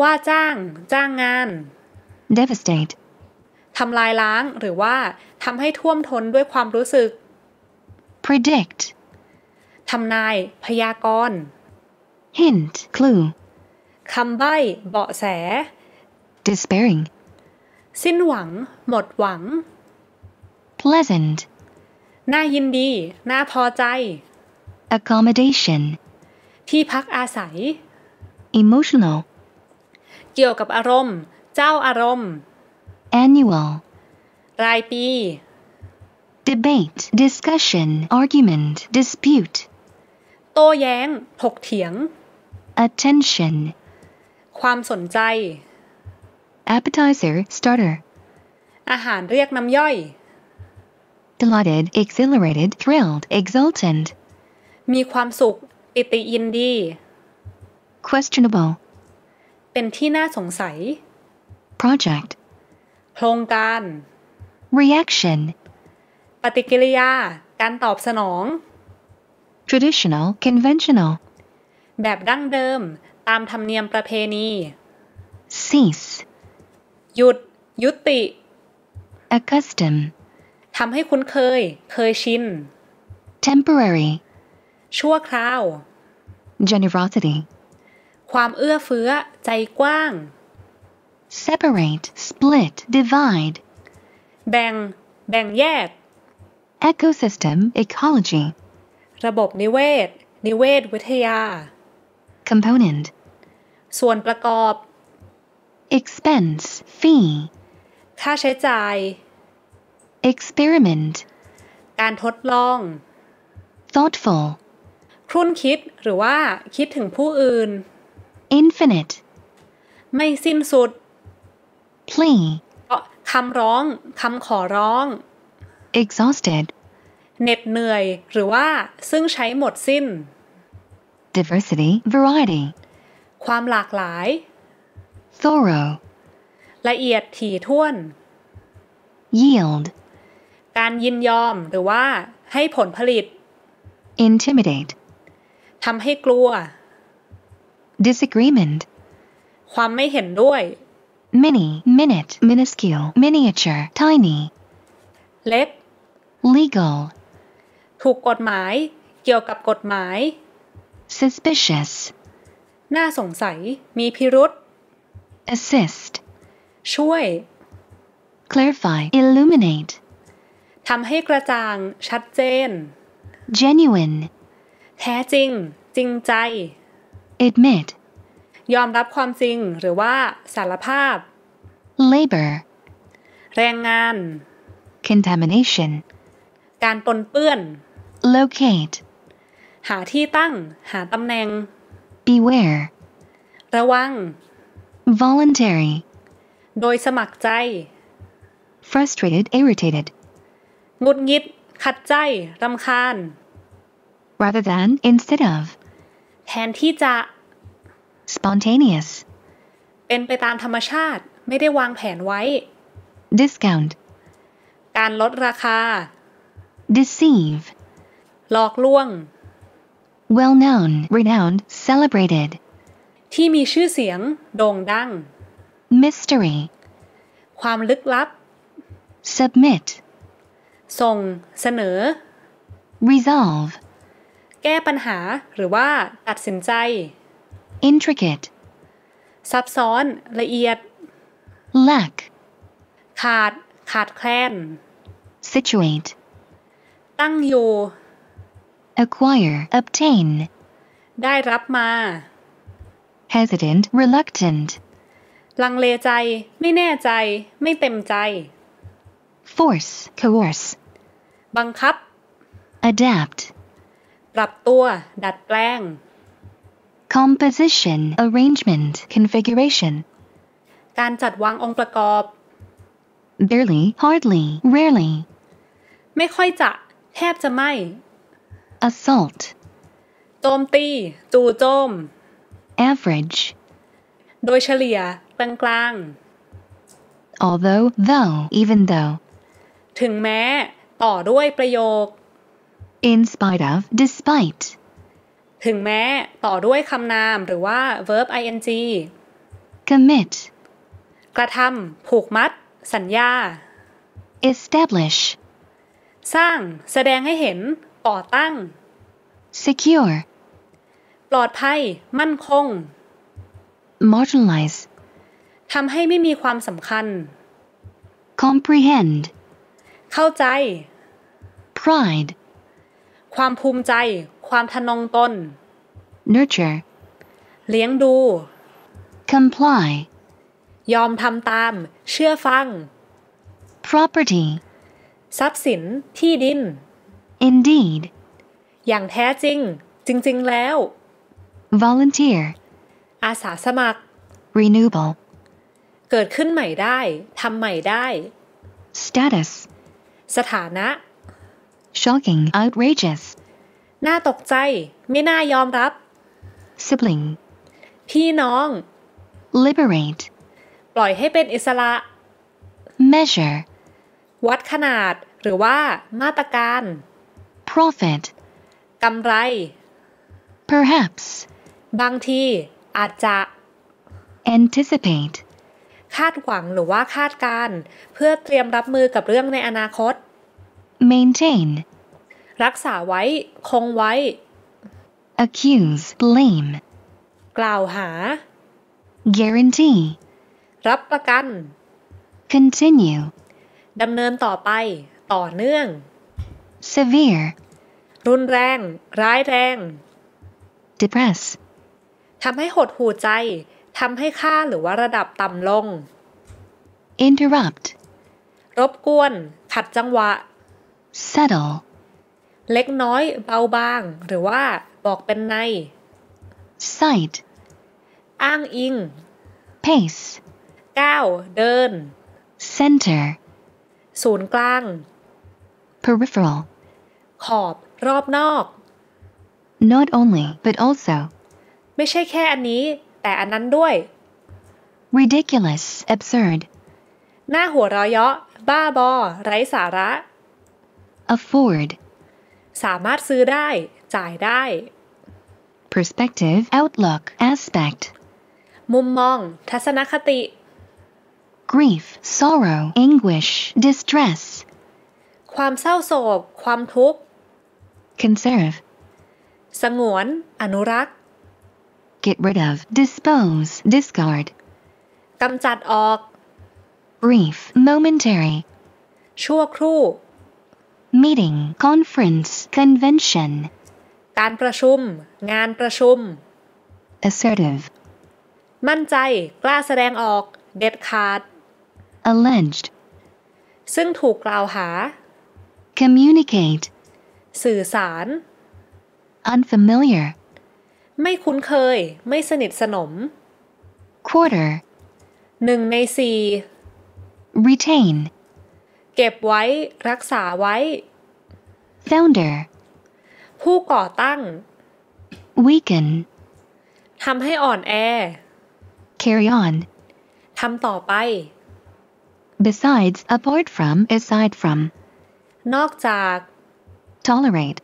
ว่าจ้าง จ้างงาน devastate ทำลายล้างหรือว่า ทำให้ท่วมท้นด้วยความรู้สึก predict ทำนายพยากรณ์ hint clue คำใบ้เบาะแส despairing สิ้นหวัง หมดหวัง pleasant น่ายินดี น่าพอใจ accommodation ที่พักอาศัย emotional เกี่ยวกับอารมณ์ เจ้าอารมณ์ annual รายปี debate discussion argument dispute โต้แย้ง ถกเถียง attention ความสนใจ appetizer starter อาหารเรียกน้ำย่อย delighted exhilarated thrilled exultant มีความสุขปิติยินดี questionable เป็นที่น่าสงสัย project โครงการ reaction ปฏิกิริยา การตอบสนอง traditional conventional แบบดั้งเดิม ตามธรรมเนียมประเพณี cease หยุด ยุติ accustomed ทำให้คุ้นเคย เคยชิน temporary ชั่วคราว generosity ความเอื้อเฟื้อใจกว้าง separate split divide แบ่ง แบ่งแยก ecosystem ecology ระบบนิเวศ นิเวศวิทยา component ส่วนประกอบ expense fee ค่าใช้จ่าย experiment การทดลอง thoughtful ครุ่นคิดหรือว่าคิดถึงผู้อื่น infinite ไม่สิ้นสุด plea คำร้องคำขอร้อง exhausted เหน็ดเหนื่อยหรือว่าซึ่งใช้หมดสิ้น diversity variety ความหลากหลาย thorough ละเอียดถี่ถ้วน yield การยินยอมหรือว่า ให้ผลผลิต intimidate ทำให้กลัว disagreement ความไม่เห็นด้วย mini minute minuscule miniature tiny เล็ก legal ถูกกฎหมาย เกี่ยวกับกฎหมาย suspicious น่าสงสัยมีพิรุษ assist ช่วย clarify illuminate ทำให้กระจ่างชัดเจน genuine แท้จริง จริงใจ admit ยอมรับความจริง หรือว่า สารภาพ labor แรงงาน contamination การปนเปื้อน locate หาที่ตั้งหาตำแหน่ง beware ระวัง voluntary โดยสมัครใจ frustrated irritated งุดงิดขัดใจ รำคาญ rather than instead of แทนที่จะ spontaneous เป็นไปตามธรรมชาติ ไม่ได้วางแผนไว้ discount การลดราคา deceive หลอกลวง well known renowned celebrated ที่มีชื่อเสียง โด่งดัง mystery ความลึกลับ submit ส่งเสนอ resolve แก้ปัญหาหรือว่า ตัดสินใจ intricate ซับซ้อนละเอียด lack ขาด ขาดแคลน situate ตั้งอยู่ acquire obtain ได้รับมา hesitant reluctant ลังเลใจไม่แน่ใจไม่เต็มใจ force coerce บังคับ adapt ปรับตัว ดัดแปลง composition arrangement configuration การจัดวางองค์ประกอบ barely hardly rarely ไม่ค่อยจะ แทบจะไม่ assault โจมตี จู่โจม average โดยเฉลี่ยกลางๆ although though even though ถึงแม้ ต่อด้วยประโยค in spite of despite ถึงแม้ ต่อด้วยคำนามหรือว่า verb ing commit กระทำ ผูกมัด สัญญา establish สร้าง แสดงให้เห็นก่อตั้ง secure ปลอดภัย มั่นคง marginalize ทำให้ไม่มีความสำคัญ comprehend เข้าใจ pride ความภูมิใจความทะนงตน nurture เลี้ยงดู comply ยอมทำตาม เชื่อฟัง property ทรัพย์สิน ที่ดิน indeed อย่างแท้จริง จริงๆแล้ว volunteer อาสาสมัคร renewable เกิดขึ้นใหม่ได้ทำใหม่ได้ status สถานะ shocking outrageous น่าตกใจไม่น่ายอมรับ sibling พี่น้อง liberate ปล่อยให้เป็นอิสระ measure วัดขนาดหรือว่ามาตรการ profit กำไร perhaps บางที อาจจะ anticipate คาดหวังหรือว่าคาดการเพื่อเตรียมรับมือกับเรื่องในอนาคต maintain รักษาไว้ คงไว้ accuse blame กล่าวหา guarantee รับประกัน continue ดำเนินต่อไป ต่อเนื่อง severe รุนแรง ร้ายแรง depress ทำให้หดหู่ใจทำให้ค่าหรือว่าระดับต่ำลง interrupt รบกวน ขัดจังหวะ settle เล็กน้อยเบาบาง หรือว่า บอกเป็นใน sight อ้างอิง pace ก้าวเดิน center ศูนย์กลาง peripheral ขอบรอบนอก not only but also ไม่ใช่แค่อันนี้แต่อันนั้นด้วย ridiculous absurd หน้าหัวเราะเยาะบ้าบอ ไร้สาระ afford สามารถซื้อได้ จ่ายได้ perspective outlook aspect มุมมองทัศนคติ grief sorrow anguish distress ความเศร้าโศก ความทุกข์ conserve สงวนอนุรักษ์ get rid of dispose discard กำจัดออก brief momentary ชั่วครู่ meeting conference convention การประชุม งานประชุม assertive มั่นใจ กล้าแสดงออกเด็ดขาด alleged ซึ่งถูกกล่าวหา communicate สื่อสาร unfamiliar ไม่คุ้นเคย ไม่สนิทสนม quarter หนึ่งในสี่ retain เก็บไว้รักษาไว้ founder ผู้ก่อตั้ง weaken ทำให้อ่อนแอ carry on ทำต่อไป besides apart from aside from นอกจาก tolerate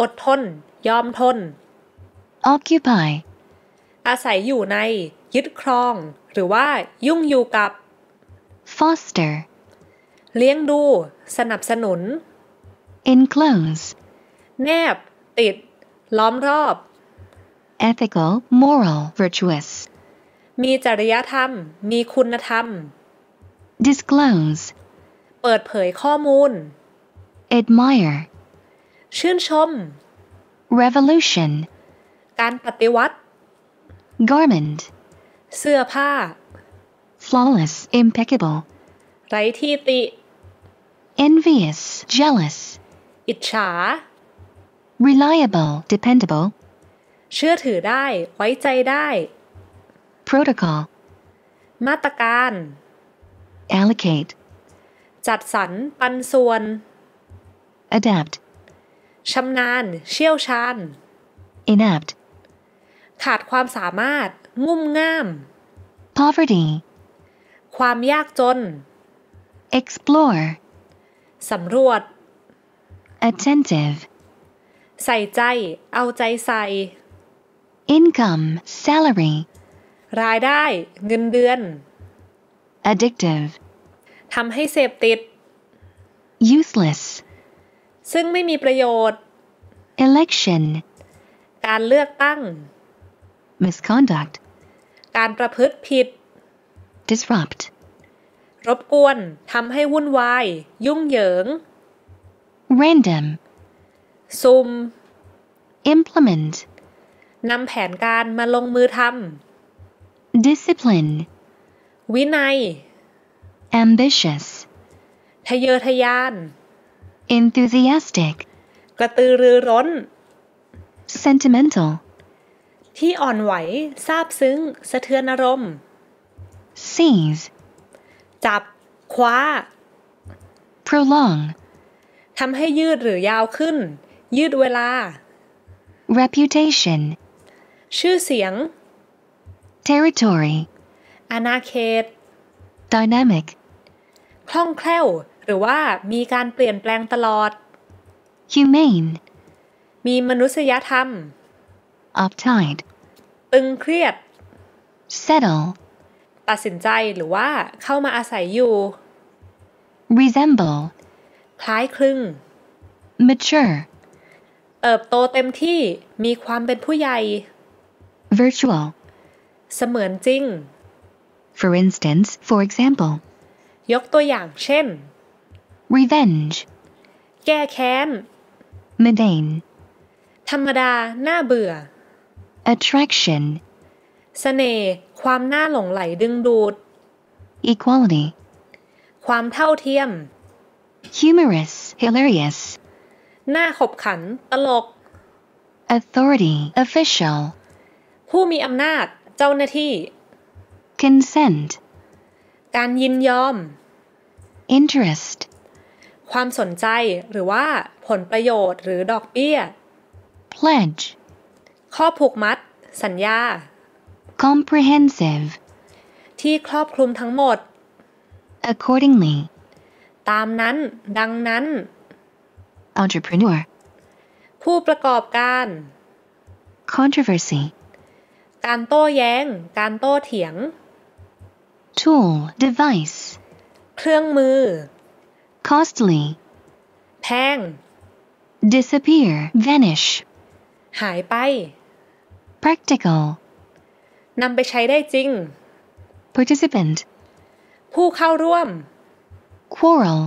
อดทนยอมทน occupy อาศัยอยู่ในยึดครอง หรือว่ายุ่งอยู่กับ foster เลี้ยงดู สนับสนุน enclose แนบ ติด ล้อมรอบ ethical moral virtuous มีจริยธรรม มีคุณธรรม disclose เปิดเผยข้อมูล admire ชื่นชม revolution การปฏิวัติ garment เสื้อผ้า flawless impeccable ไร้ที่ติ envious jealous อิจฉา reliable dependable เชื่อถือได้ไว้ใจได้ protocol มาตรการ allocate จัดสรรปันส่วน adapt ชำนาญเชี่ยวชาญ inapt ขาดความสามารถ งุ่มง่าม poverty ความยากจน explore สำรวจ attentive ใส่ใจ เอาใจใส่ income salary รายได้ เงินเดือน addictive ทำให้เสพติด useless ซึ่งไม่มีประโยชน์ election การเลือกตั้ง misconduct การประพฤติผิด disrupt รบกวนทำให้วุ่นวาย ยุ่งเหยิง random ซุ่ม implement นำแผนการมาลงมือทำ discipline วินัย ambitious ทะเยอทะยาน enthusiastic กระตือรือร้น sentimental ที่อ่อนไหวซาบซึ้งสะเทือนอารมณ์ seize จับคว้า prolong ทำให้ยืดหรือยาวขึ้น ยืดเวลา reputation ชื่อเสียง territory อาณาเขต dynamic คล่องแคล่ว หรือว่ามีการเปลี่ยนแปลงตลอด humane มีมนุษยธรรม uptight ตึงเครียด settle ตัดสินใจหรือว่าเข้ามาอาศัยอยู่ resemble คล้ายคลึง mature เติบโตเต็มที่มีความเป็นผู้ใหญ่ virtual เสมือนจริง for instance for example ยกตัวอย่างเช่น revenge แก้แค้น mundane ธรรมดาน่าเบื่อ attraction เสน่ห์ความน่าหลงไหลดึงดูด equality ความเท่าเทียม humorous hilarious น่าขบขันตลก authority official ผู้มีอำนาจเจ้าหน้าที่ consent การยินยอม interest ความสนใจหรือว่าผลประโยชน์หรือดอกเบี้ย pledge ข้อผูกมัด สัญญา comprehensive ที่ครอบคลุมทั้งหมด accordingly ตามนั้น ดังนั้น entrepreneur ผู้ประกอบการ controversy การโต้แย้ง การโต้เถียง tool device เครื่องมือ costly แพง disappear vanish หายไป practical นำไปใช้ได้จริง participant ผู้เข้าร่วม quarrel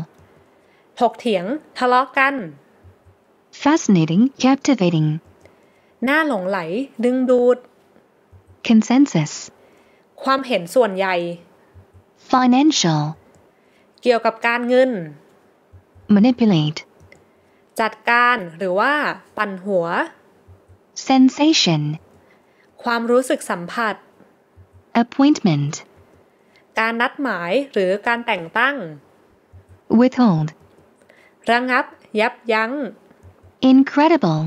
ถกเถียงทะเลาะกัน fascinating captivating น่าหลงไหลดึงดูด consensus ความเห็นส่วนใหญ่ financial เกี่ยวกับการเงิน manipulate จัดการหรือว่า ปั่นหัว sensation ความรู้สึกสัมผัส appointment การนัดหมายหรือการแต่งตั้ง withhold ระงับยับยัง้ง incredible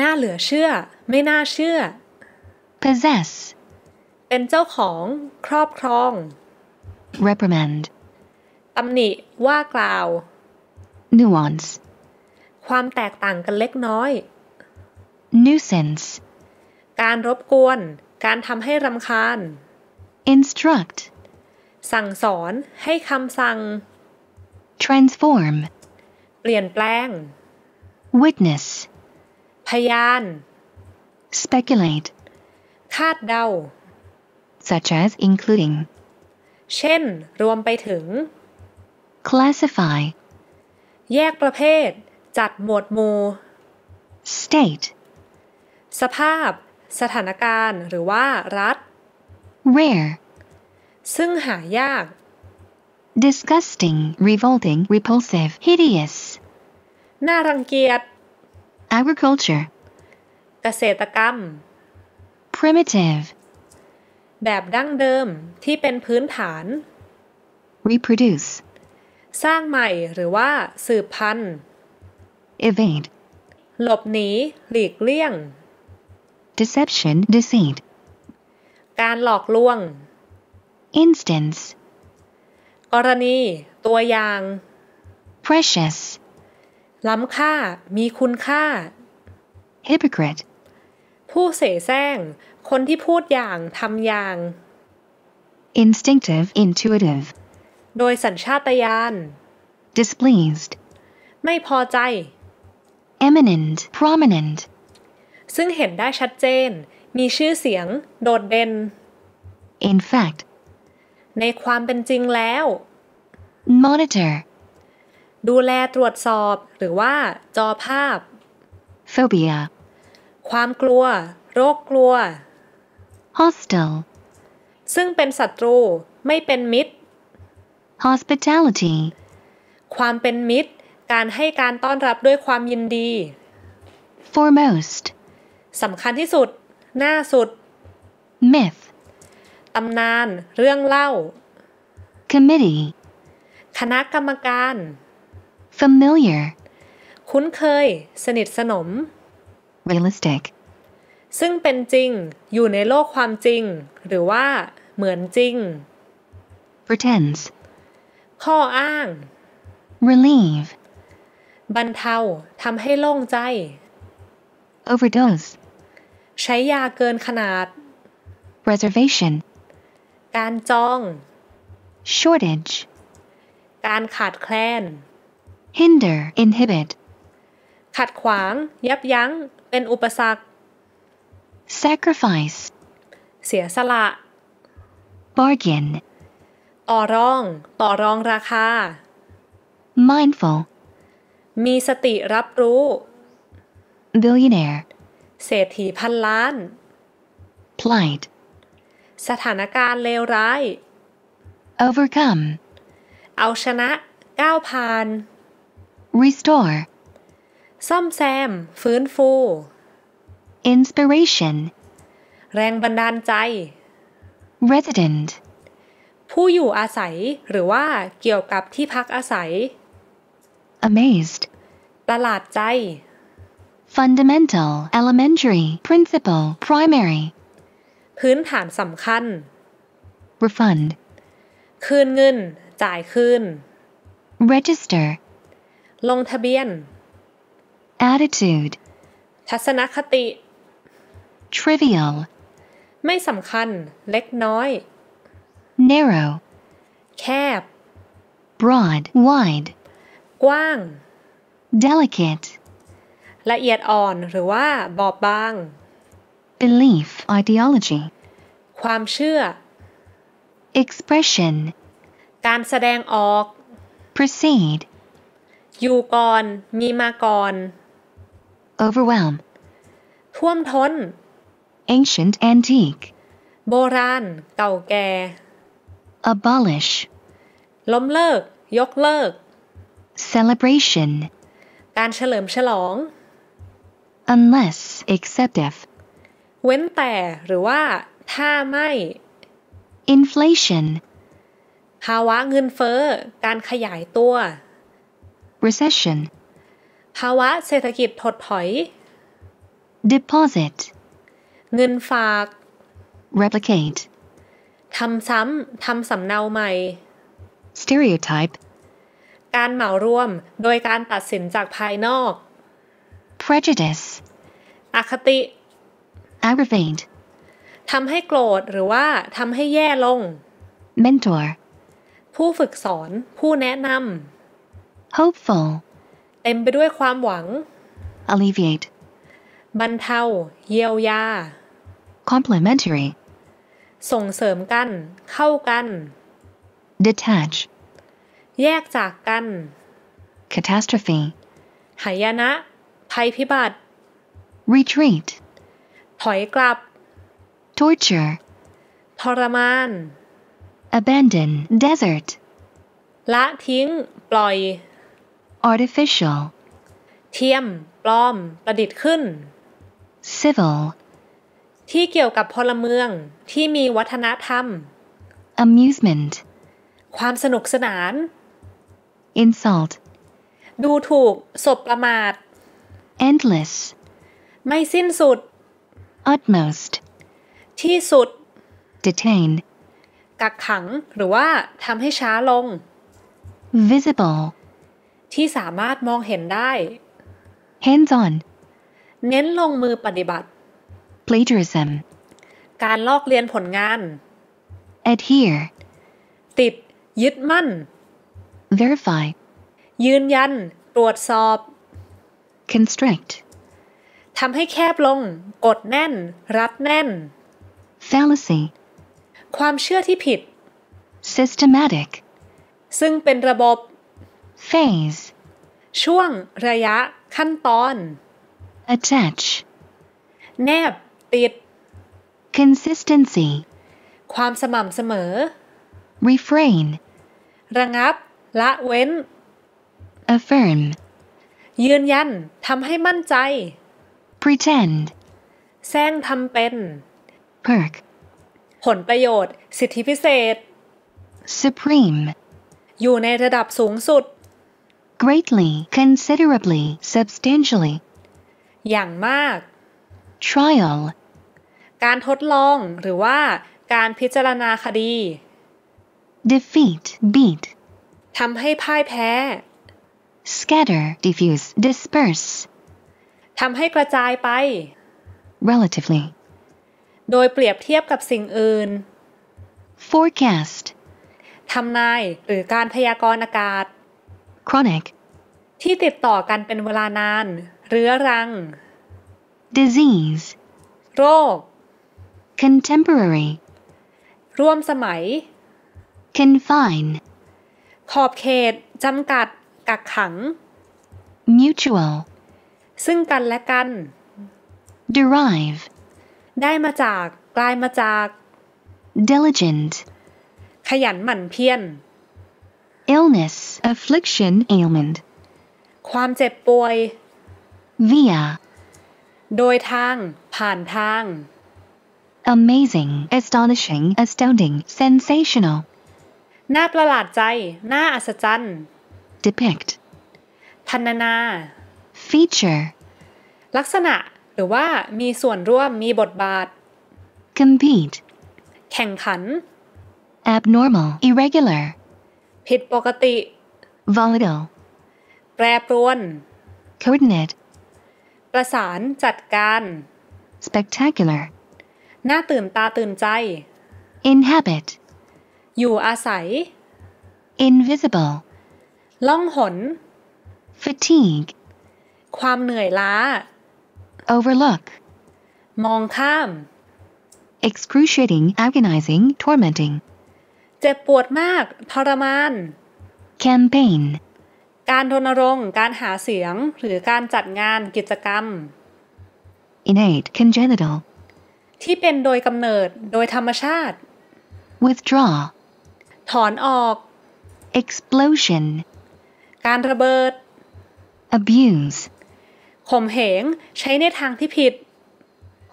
น่าเหลือเชื่อไม่น่าเชื่อ possess เป็นเจ้าของ ครอบครอง reprimand ตำหนิว่ากล่าว nuance ความแตกต่างกันเล็กน้อย nuisance การรบกวน การทำให้รำคาญ instruct สั่งสอน ให้คำสั่ง transform เปลี่ยนแปลง witness พยาน speculate คาดเดา such as including เช่น รวมไปถึง classify แยกประเภท จัดหมวดหมู่ state สภาพสถานการณ์หรือว่ารัฐ rare ซึ่งหายาก disgusting revolting repulsive hideous น่ารังเกียจ agriculture เกษตรกรรม primitive แบบดั้งเดิมที่เป็นพื้นฐาน reproduce สร้างใหม่หรือว่าสืบพันธุ์ evade หลบหนีหลีกเลี่ยง deception deceit การหลอกลวง instance กรณี ตัวอย่าง precious ล้ำค่า มีคุณค่า hypocrite ผู้เสแสร้ง คนที่พูดอย่าง ทำอย่าง instinctive intuitive โดยสัญชาตญาณ displeased ไม่พอใจ eminent prominent ซึ่งเห็นได้ชัดเจน มีชื่อเสียง โดดเด่น In fact ในความเป็นจริงแล้ว Monitor ดูแลตรวจสอบหรือว่า จอภาพ Phobia ความกลัว โรคกลัว Hostel ซึ่งเป็นศัตรูไม่เป็นมิตร Hospitality ความเป็นมิตร การให้การต้อนรับด้วยความยินดี Foremost สำคัญที่สุด หน้าสุด myth ตำนาน เรื่องเล่า committee คณะกรรมการ familiar คุ้นเคย สนิทสนม realistic ซึ่งเป็นจริง อยู่ในโลกความจริง หรือว่า เหมือนจริง pretends ข้ออ้าง relieve บรรเทาทำให้โล่งใจ overdose ใช้ยาเกินขนาด reservation การจอง shortage การขาดแคลน hinder inhibit ขัดขวาง ยับยั้งเป็นอุปสรรค sacrifice เสียสละ bargain ต่อรอง ต่อรองราคา mindful มีสติรับรู้ billionaire เศรษฐีพันล้าน plight สถานการณ์เลวร้าย overcome เอาชนะก้าวผ่าน restore ซ่อมแซมฟื้นฟู inspiration แรงบันดาลใจ resident ผู้อยู่อาศัยหรือว่าเกี่ยวกับที่พักอาศัย amazed ประหลาดใจ fundamental elementary principle primary พื้นฐานสำคัญ refund คืนเงิน จ่ายคืน register ลงทะเบียน attitude ทัศนคติ trivial ไม่สำคัญ เล็กน้อย narrow แคบ broad wide กว้าง delicate ละเอียดอ่อนหรือว่า บอบบาง belief ideology ความเชื่อ expression การแสดงออก proceed อยู่ก่อนมีมาก่อน overwhelm ท่วมท้น ancient antique โบราณเก่าแก่ abolish ล้มเลิกยกเลิก celebration การเฉลิมฉลอง unless except if เว้นแต่หรือว่า ถ้าไม่ inflation ภาวะเงินเฟ้อ การขยายตัว recession ภาวะเศรษฐกิจถดถอย deposit เงินฝาก replicate ทำซ้ำทำสำเนาใหม่ stereotype การเหมารวมโดยการตัดสินจากภายนอก prejudice อคติ aggravate ทำให้โกรธหรือว่าทำให้แย่ลง mentor ผู้ฝึกสอนผู้แนะนำ hopeful เต็มไปด้วยความหวัง alleviate บรรเทา เยียวยา complementary ส่งเสริมกัน เข้ากัน detach แยกจากกัน catastrophe หายนะภัยพิบัติ retreat ถอยกลับ torture ทรมาน abandon desert ละทิ้ง ปล่อย artificial เทียม ปลอมประดิษฐ์ขึ้น civil ที่เกี่ยวกับพลเมืองที่มีวัฒนธรรม amusement ความสนุกสนาน insult ดูถูก สบประมาท endless ไม่สิ้นสุด utmost ที่สุด detain กักขังหรือว่าทำให้ช้าลง visible ที่สามารถมองเห็นได้ hands on เน้นลงมือปฏิบัติ plagiarism การลอกเรียนผลงาน adhere ติดยึดมั่น verify ยืนยันตรวจสอบ constrict ทำให้แคบลงกดแน่นรัดแน่น fallacy ความเชื่อที่ผิด systematic ซึ่งเป็นระบบ phase ช่วงระยะขั้นตอน attach แนบติด consistency ความสม่ำเสมอ refrain ระงับ ละเว้น affirm ยืนยันทำให้มั่นใจ pretend แซงทำเป็น perk ผลประโยชน์สิทธิพิเศษ supreme อยู่ในระดับสูงสุด greatly considerably substantially อย่างมาก trial การทดลองหรือว่า การพิจารณาคดี defeat beat ทำให้พ่ายแพ้ scatter diffuse disperse ทำให้กระจายไป relatively โดยเปรียบเทียบกับสิ่งอื่น forecast ทำนายหรือการพยากรณ์อากาศ chronic ที่ติดต่อกันเป็นเวลานาน เรื้อรัง disease โรค contemporary ร่วมสมัย confine ขอบเขตจำกัดกักขัง mutual ซึ่งกันและกัน derive ได้มาจากกลายมาจาก diligent ขยันหมั่นเพียร illness affliction ailment ความเจ็บป่วย via โดยทางผ่านทาง amazing astonishing astounding sensational น่าประหลาดใจน่าอัศจรรย์ depict พรรณนา feature ลักษณะหรือว่ามีส่วนร่วมมีบทบาท compete แข่งขัน abnormal irregular ผิดปกติ volatile แปรปรวน coordinate ประสานจัดการ spectacular น่าตื่นตาตื่นใจ inhabit อยู่อาศัย invisible ล่องหน fatigue ความเหนื่อยล้า overlook มองข้าม excruciating agonizing tormenting เจ็บปวดมาก ทรมาน campaign การรณรงค์การหาเสียง หรือการจัดงานกิจกรรม innate congenital ที่เป็นโดยกำเนิดโดยธรรมชาติ withdraw ถอนออก explosion การระเบิด abuse ข่มเหงใช้ในทางที่ผิด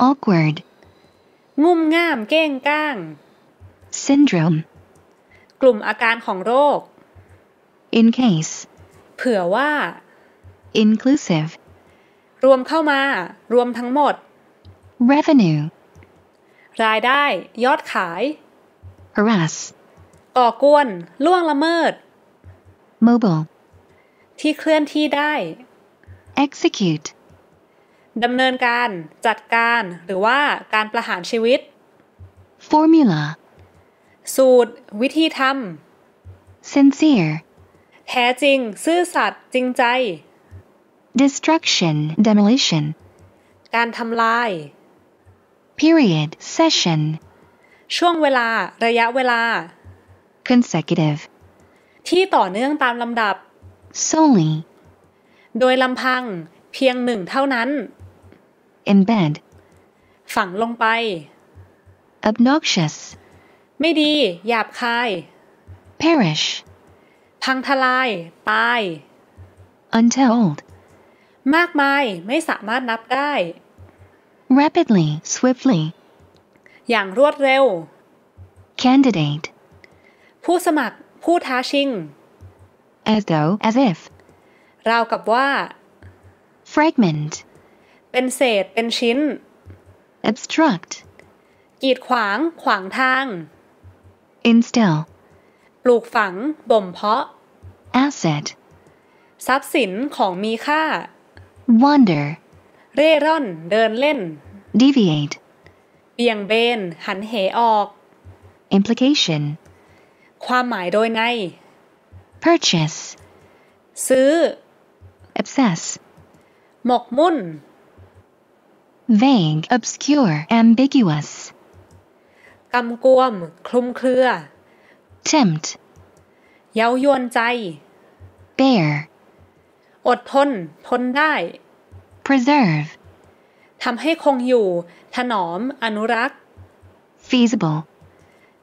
awkward งุ่มง่ามเก้งก้าง syndrome กลุ่มอาการของโรค in case เผื่อว่า inclusive รวมเข้ามารวมทั้งหมด revenue รายได้ยอดขาย harass ก่อกวนล่วงละเมิด mobile ที่เคลื่อนที่ได้ execute ดำเนินการจัดการ หรือว่า การประหารชีวิต formula สูตรวิธีทำ sincere แท้จริงซื่อสัตย์จริงใจ destruction demolition การทำลาย period session ช่วงเวลาระยะเวลา consecutive ที่ต่อเนื่องตามลำดับ solely โดยลำพังเพียงหนึ่งเท่านั้น embed ฝังลงไป obnoxious ไม่ดีหยาบคาย perish พังทลายตาย untold มากมายไม่สามารถนับได้ rapidly swiftly อย่างรวดเร็ว candidate ผู้สมัครผู้ท้าชิง as though as if ราวกับว่า fragment เป็นเศษเป็นชิ้น obstruct กีดขวางขวางทาง instill ปลูกฝัง บ่มเพาะ asset ทรัพย์สินของมีค่า wander เร่ร่อนเดินเล่น deviate เบี่ยงเบนหันเหออก implication ความหมายโดยใน purchase ซื้อ obsess หมกมุ่น vague obscure ambiguous กำกวมคลุมเครือ tempt เย้ายวนใจ bear อดทน ทนได้ preserve ทำให้คงอยู่ ถนอม อนุรักษ์ feasible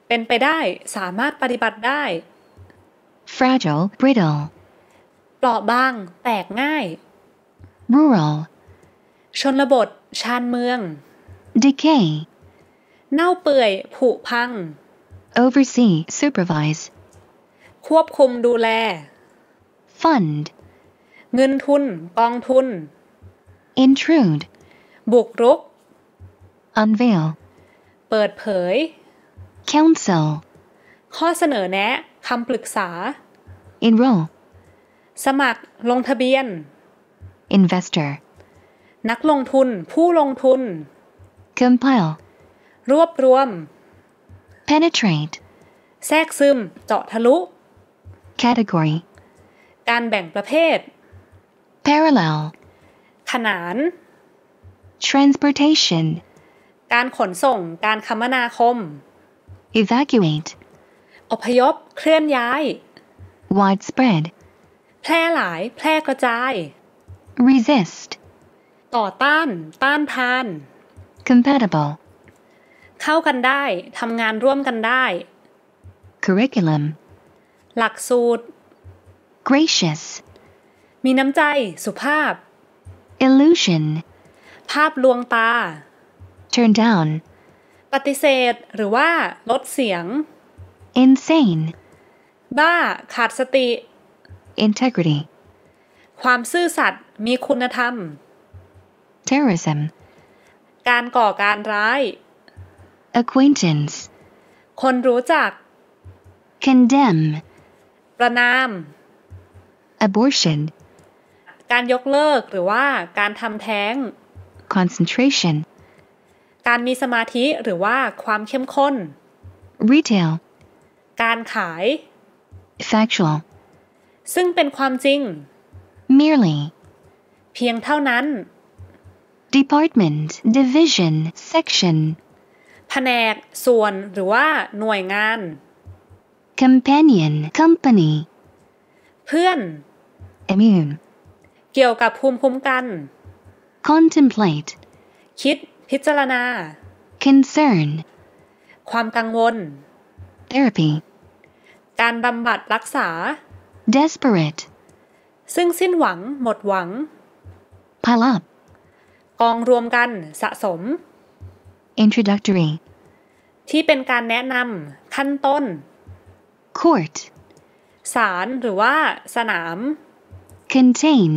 เป็นไปได้ สามารถปฏิบัติได้ fragile brittle เปราะบาง แตกง่าย rural ชนบท ชานเมือง decay เน่าเปื่อย ผุพัง oversee supervise ควบคุมดูแล fund เงินทุน กองทุน intrude บุกรุก unveil เปิดเผย counsel ข้อเสนอแนะ คำปรึกษา enroll สมัครลงทะเบียน investor นักลงทุนผู้ลงทุน compile รวบรวม penetrate แทรกซึมเจาะทะลุ category การแบ่งประเภท parallel ขนาน transportation การขนส่งการคมนาคม evacuate อพยพเคลื่อนย้าย widespread แพร่หลายแพร่กระจาย resist ต่อต้าน ต้านทาน compatible เข้ากันได้ ทำงานร่วมกันได้ curriculum หลักสูตร gracious มีน้ำใจสุภาพ illusion ภาพลวงตา turn down ปฏิเสธหรือว่า ลดเสียง insane บ้าขาดสติ integrity ความซื่อสัตย์มีคุณธรรม terrorism การก่อการร้าย acquaintance คนรู้จัก condemn ประนาม abortion การยกเลิกหรือว่า การทำแท้ง concentration การมีสมาธิหรือว่าความเข้มข้น retail การขาย factual ซึ่งเป็นความจริง merely เพียงเท่านั้น department division section แผนกส่วนหรือว่า หน่วยงาน companion company เพื่อน immune เกี่ยวกับภูมิคุ้มกัน contemplate คิดพิจารณา concern ความกังวล therapy การบำบัดรักษา desperate ซึ่งสิ้นหวังหมดหวัง pile up กองรวมกันสะสม introductory ที่เป็นการแนะนำ ขั้นต้น court ศาลหรือว่า สนาม contain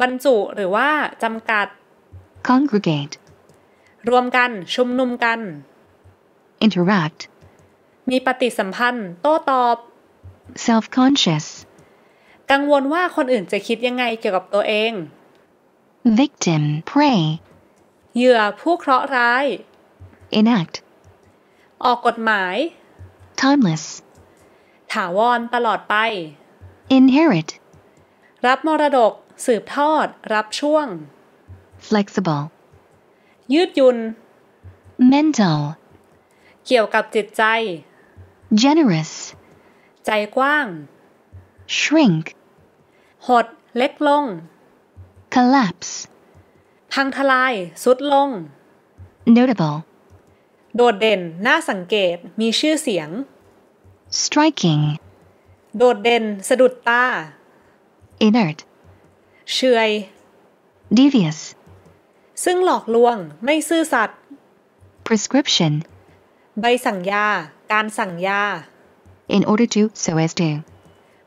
บรรจุหรือว่า จำกัด congregate รวมกันชุมนุมกัน interact มีปฏิสัมพันธ์โต้ตอบ self-conscious กังวลว่าคนอื่นจะคิดยังไงเกี่ยวกับตัวเอง victim prey เหยื่อผู้เคราะห์ร้าย enact ออกกฎหมาย timeless ถาวรตลอดไป inherit รับมรดกสืบทอดรับช่วง flexible ยืดหยุน mental เกี่ยวกับจิตใจ generous ใจกว้าง shrink หดเล็กลง collapse พังทลาย สุดลง notable โดดเด่น น่าสังเกตมีชื่อเสียง striking โดดเด่นสะดุดตา inert เฉย devious ซึ่งหลอกลวง ไม่ซื่อสัตย์ prescription ใบสั่งยา การสั่งยา in order to so as to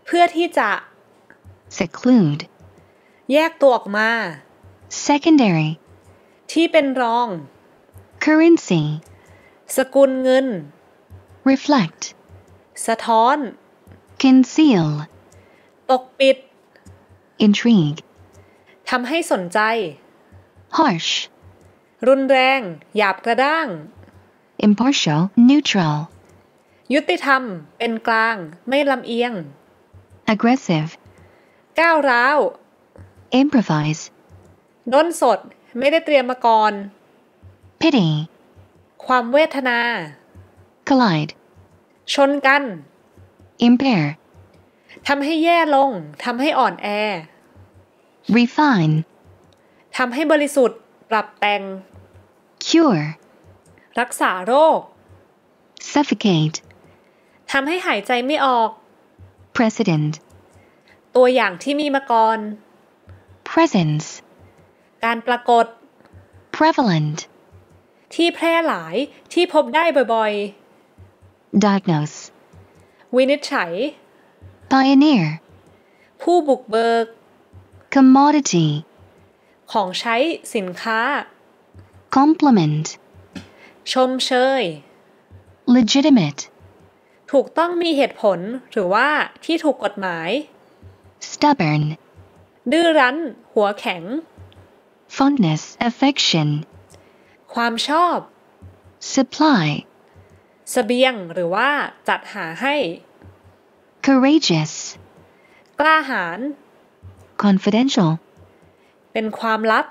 เพื่อที่จะ seclude แยกตัวออกมา secondary ที่เป็นรอง currency สกุลเงิน reflect สะท้อน conceal ปกปิด intrigue ทำให้สนใจ harsh รุนแรง หยาบกระด้าง impartial neutral ยุติธรรมเป็นกลางไม่ลำเอียง aggressive ก้าวร้าว improvise ด้นสดไม่ได้เตรียมมาก่อน pity ความเวทนา collide ชนกัน impair ทำให้แย่ลงทำให้อ่อนแอ refine ทำให้บริสุทธิ์ปรับแต่ง cure รักษาโรค suffocate ทำให้หายใจไม่ออก precedent ตัวอย่างที่มีมาก่อน presence การปรากฏ prevalent ที่แพร่หลายที่พบได้บ่อยๆ diagnose วินิจฉัย pioneer ผู้บุกเบิก commodity ของใช้สินค้า c o m p l i m e n t ชมเชย legitimate ถูกต้องมีเหตุผลหรือว่าที่ถูกกฎหมาย stubborn ดื้อรั้น หัวแข็ง fondness affection ความชอบ supply สเบียงหรือว่า จัดหาให้ courageous กล้าหาญ confidential เป็นความลับ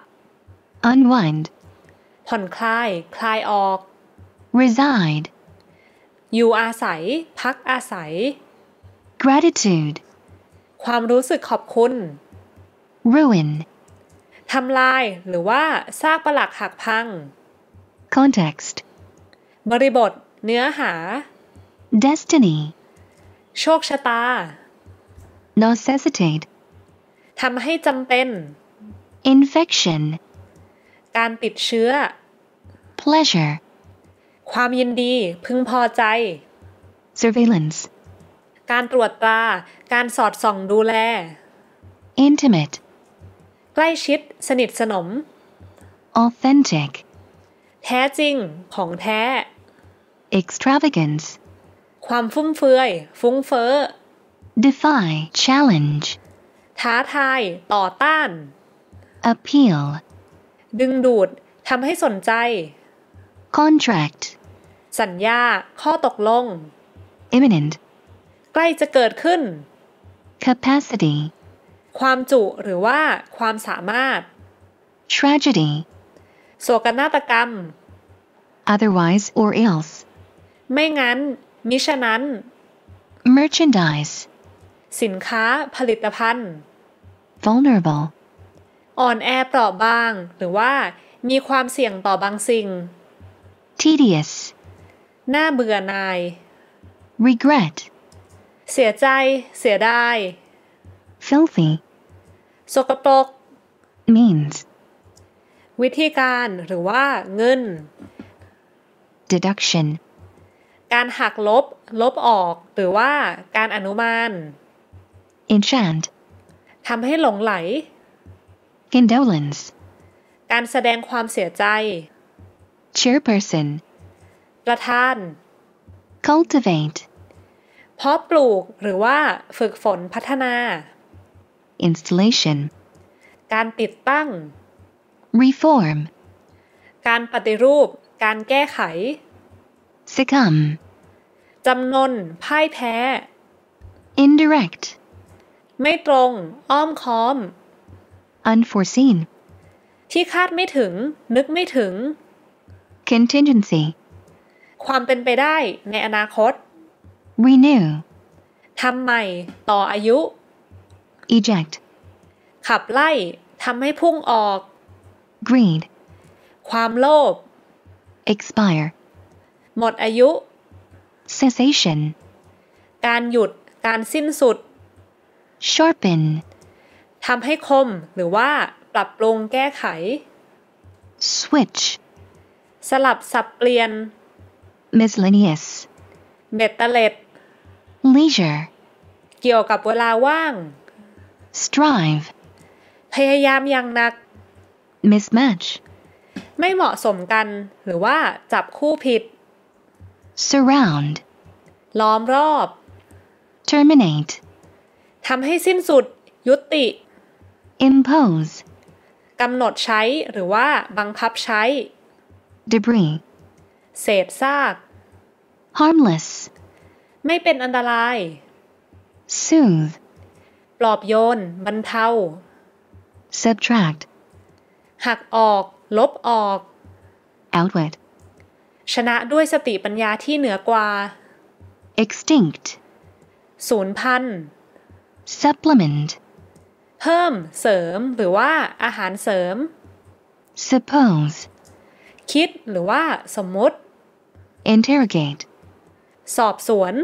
unwind ผ่อนคลายคลายออก reside อยู่อาศัยพักอาศัย gratitude ความรู้สึกขอบคุณ ruin ทำลายหรือว่าซากปลักหักพัง context บริบทเนื้อหา destiny โชคชะตา necessitate ทำให้จำเป็น infection การติดเชื้อ pleasure ความยินดีพึงพอใจ surveillance การตรวจตราการสอดส่องดูแล intimate ใกล้ชิดสนิทสนม authentic แท้จริงของแท้ extravagance ความฟุ่มเฟือย ฟุ้งเฟ้อ defy challenge ท้าทาย ต่อต้าน appeal ดึงดูดทำให้สนใจ contract สัญญา ข้อตกลง imminent ใกล้จะเกิดขึ้น capacity ความจุหรือว่าความสามารถ tragedy โศกนาฏกรรม otherwise or else ไม่งั้น มิฉะนั้น merchandise สินค้าผลิตภัณฑ์ vulnerable อ่อนแอเปราะบาง หรือว่า มีความเสี่ยงต่อบางสิ่ง tedious น่าเบื่อหน่าย regret เสียใจเสียดาย filthy สกปรก means วิธีการหรือว่าเงิน deduction การหักลบ ลบออกหรือว่า การอนุมาน enchant ทำให้หลงไหล condolence การแสดงความเสียใจ chairperson ประทาน cultivate เพาะปลูกหรือว่า ฝึกฝนพัฒนา installation การติดตั้ง reform การปฏิรูปการแก้ไข succumb จำนนพ่ายแพ้ indirect ไม่ตรงอ้อมค้อม unforeseen ที่คาดไม่ถึงนึกไม่ถึง contingency ความเป็นไปได้ในอนาคต renew ทำใหม่ต่ออายุ eject ขับไล่ทำให้พุ่งออก greed ความโลภ expire หมดอายุ cessation การหยุดการสิ้นสุด sharpen ทำให้คมหรือว่า ปรับปรุงแก้ไข switch สลับสับเปลี่ยน miscellaneous เบ็ดตะเล็ด leisure เกี่ยวกับเวลาว่าง strive พยายามอย่างหนัก mismatch ไม่เหมาะสมกันหรือว่าจับคู่ผิด surround ล้อมรอบ terminate ทำให้สิ้นสุด ยุติ impose กำหนดใช้หรือว่าบังคับใช้ debris เศษซาก harmless ไม่เป็นอันตราย soothe ปลอบโยนบรรเทา subtract หักออก ลบออก outward ชนะด้วยสติปัญญาที่เหนือกว่า extinct ศูนย์พัน supplement เพิ่มเสริมหรือว่าอาหารเสริม suppose คิดหรือว่าสมมติ interrogate สอบสวน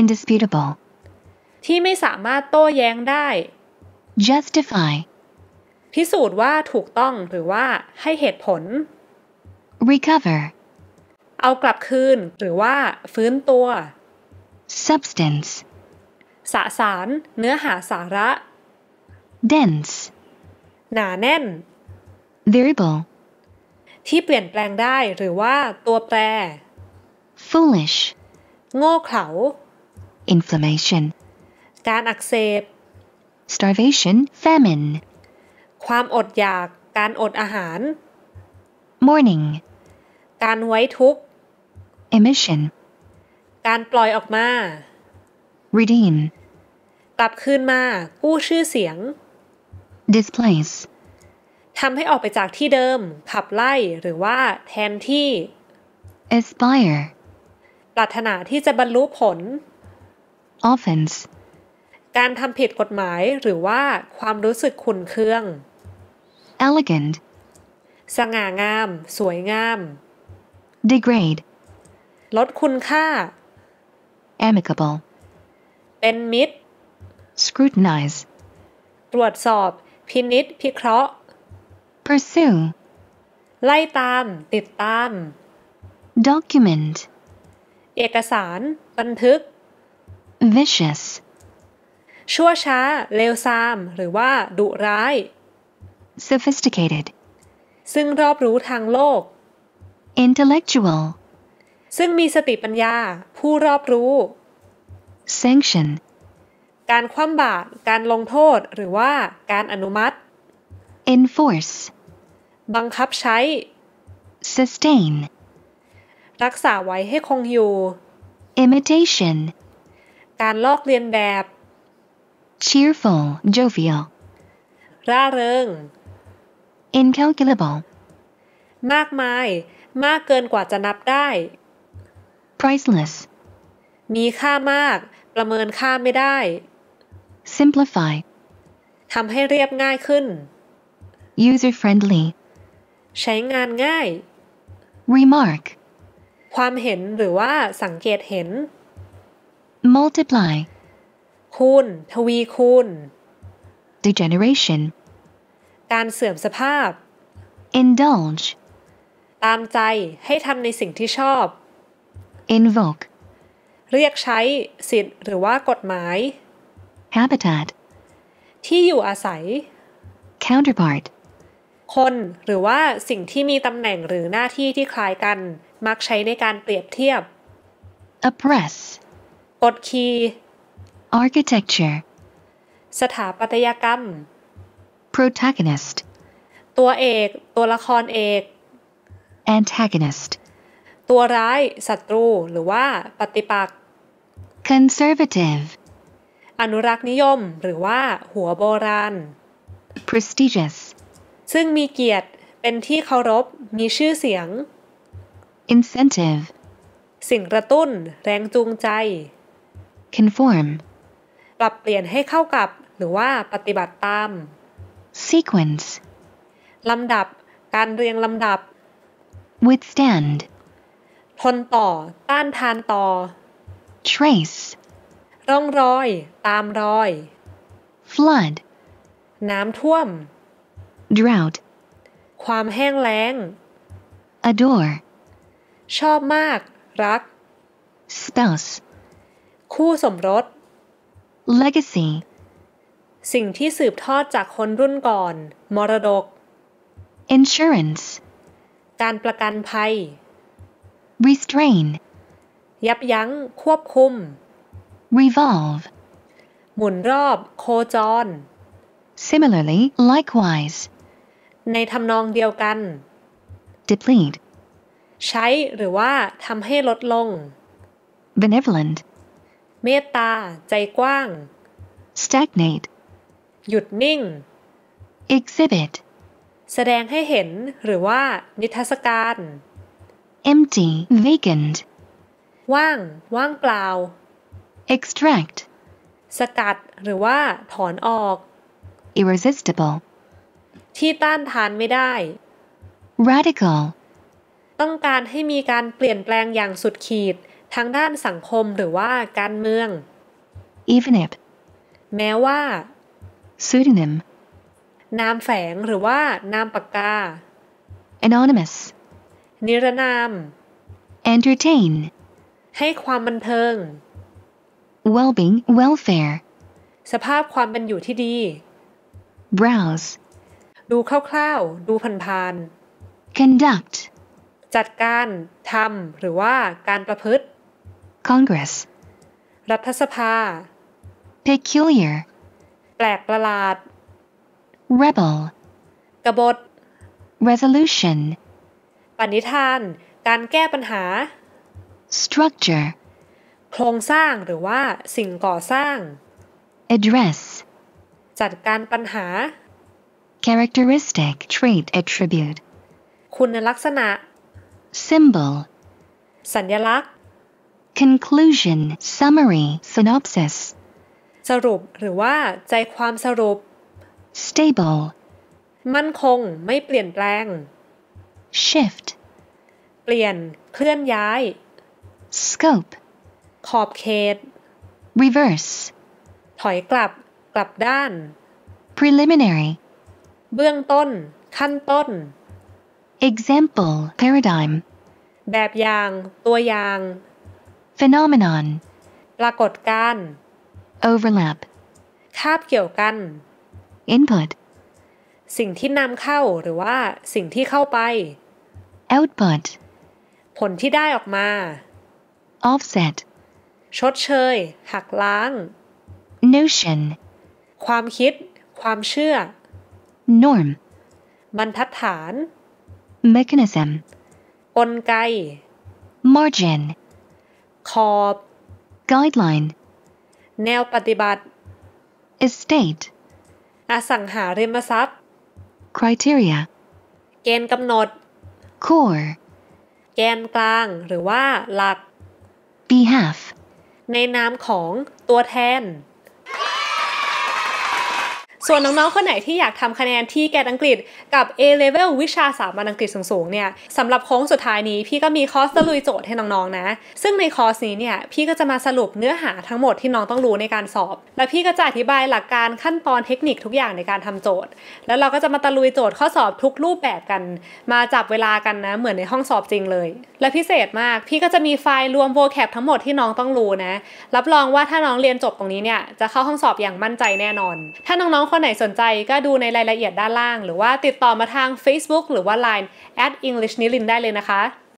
indisputable ที่ไม่สามารถโต้แย้งได้ justify พิสูจน์ว่าถูกต้องหรือว่าให้เหตุผล recover เอากลับคืนหรือว่า ฟื้นตัว substance สสาร เนื้อหาสาระ dense หนาแน่น variable ที่เปลี่ยนแปลงได้หรือว่า ตัวแปร foolish โง่เขลา inflammation การอักเสบ starvation famine ความอดอยาก การอดอาหาร mourning การไว้ทุกข์ emission การปล่อยออกมา redeem กลับคืนมา กู้ชื่อเสียง displace ทำให้ออกไปจากที่เดิม ขับไล่หรือว่า แทนที่ aspire ปรารถนาที่จะบรรลุผล offense การทำผิดกฎหมายหรือว่าความรู้สึกขุนเคือง elegant สง่างาม สวยงาม degrade ลดคุณค่า amicable เป็นมิตร scrutinize ตรวจสอบพินิษพิเคราะห์ pursue ไล่ตาม ติดตาม document เอกสาร บันทึก vicious ชั่วช้า เลวทราม หรือว่า ดุร้าย sophisticated ซึ่งรอบรู้ทางโลก intellectual ซึ่งมีสติปัญญา ผู้รอบรู้ sanction การคว่ำบาตรการลงโทษ หรือว่า การอนุมัติ enforce บังคับใช้ sustain รักษาไว้ให้คงอยู่ imitation การลอกเลียนแบบ cheerful jovial ร่าเริง incalculable มากมายมากเกินกว่าจะนับได้ priceless มีค่ามากประเมินค่าไม่ได้ simplify ทำให้เรียบง่ายขึ้น user friendly ใช้งานง่าย remark ความเห็นหรือว่าสังเกตเห็น multiply คูณทวีคูณ degeneration การเสื่อมสภาพ indulge ตามใจให้ทำในสิ่งที่ชอบ invoke เรียกใช้สิทธิ์หรือว่ากฎหมาย habitat ที่อยู่อาศัย counterpart คน หรือว่าสิ่งที่มีตำแหน่งหรือหน้าที่ที่คล้ายกันมักใช้ในการเปรียบเทียบ oppress กดขี่ architecture สถาปัตยกรรม protagonist ตัวเอกตัวละครเอก antagonist ตัวร้ายศัตรู หรือว่า ปฏิปักษ์ conservative อนุรักษ์นิยมหรือว่าหัวโบราณ prestigious ซึ่งมีเกียรติเป็นที่เคารพมีชื่อเสียง incentive สิ่งกระตุ้นแรงจูงใจ conform ปรับเปลี่ยนให้เข้ากับ หรือว่าปฏิบัติตาม sequence ลำดับการเรียงลำดับ withstand ทนต่อต้านทานต่อ trace ร่องรอย ตามรอย flood น้ำท่วม drought ความแห้งแล้ง adore ชอบมากรัก spouse คู่สมรส legacy สิ่งที่สืบทอดจากคนรุ่นก่อน มรดก insurance การประกันภัย restrain ยับยั้งควบคุม revolve หมุนรอบโคจร similarly likewise ในทำนองเดียวกัน deplete ใช้หรือว่าทำให้ลดลง benevolent เมตตา ใจกว้าง stagnate หยุดนิ่ง exhibit แสดงให้เห็นหรือว่า นิทรรศการ empty vacant ว่างว่างเปล่า extract สกัดหรือว่าถอนออก irresistible ที่ต้านทานไม่ได้ radical ต้องการให้มีการเปลี่ยนแปลงอย่างสุดขีดทางด้านสังคมหรือว่าการเมือง even if แม้ว่า pseudonym นามแฝงหรือว่านามปากกา anonymous นิรนาม entertain ให้ความบันเทิง well-being welfare สภาพความเป็นอยู่ที่ดี browse ดูคร่าว ๆ ดูผ่านๆ conduct จัดการทำหรือว่า การประพฤติ Congress รัฐสภา peculiar แปลกประหลาด rebel กบฏ resolution ปณิธาน การแก้ปัญหา structure โครงสร้างหรือว่า สิ่งก่อสร้าง address จัดการปัญหา characteristic trait attribute คุณลักษณะ symbol สัญลักษณ์ conclusion summary synopsis สรุปหรือว่าใจความสรุป stable มั่นคงไม่เปลี่ยนแปลง shift เปลี่ยนเคลื่อนย้าย scope ขอบเขต reverse ถอยกลับกลับด้าน preliminary เบื้องต้นขั้นต้น example paradigm แบบอย่างตัวอย่าง phenomenon ปรากฏการ overlap คาบเกี่ยวกัน input สิ่งที่นำเข้าหรือว่าสิ่งที่เข้าไป output ผลที่ได้ออกมา offset ชดเชย หักล้าง notion ความคิด ความเชื่อ norm บรรทัดฐาน mechanism กลไก margin ขอบ guideline แนวปฏิบัติ estate อสังหาริมทรัพย์ criteria เกณฑ์กำหนด core แกนกลางหรือว่าหลัก behalf ในนามของตัวแทนส่วนน้อง ๆ คนไหนที่อยากทำคะแนนที่แกดอังกฤษกับ A-Level วิชาสามัญอังกฤษสูง ๆ เนี่ยสำหรับโค้งสุดท้ายนี้พี่ก็มีคอร์สตะลุยโจทย์ให้น้อง ๆ นะ ซึ่งในคอร์สนี้เนี่ยพี่ก็จะมาสรุปเนื้อหาทั้งหมดที่น้องต้องรู้ในการสอบ และพี่ก็จะอธิบายหลักการขั้นตอนเทคนิคทุกอย่างในการทำโจทย์ แล้วเราก็จะมาตะลุยโจทย์ข้อสอบทุกรูปแบบกันมาจับเวลากันนะเหมือนในห้องสอบจริงเลย และพิเศษมากพี่ก็จะมีไฟล์รวมโวแคปทั้งหมดที่น้องต้องรู้นะรับรองว่าถ้าน้องเรียนจบตรงนี้เนี่ยจะเข้าห้องสอบอย่างมั่นใจแน่นอน ถ้าน้องๆคนไหนสนใจก็ดูในรายละเอียดด้านล่างหรือว่าติดต่อมาทาง Facebook หรือว่า Line at English n i l i n ได้เลยนะคะ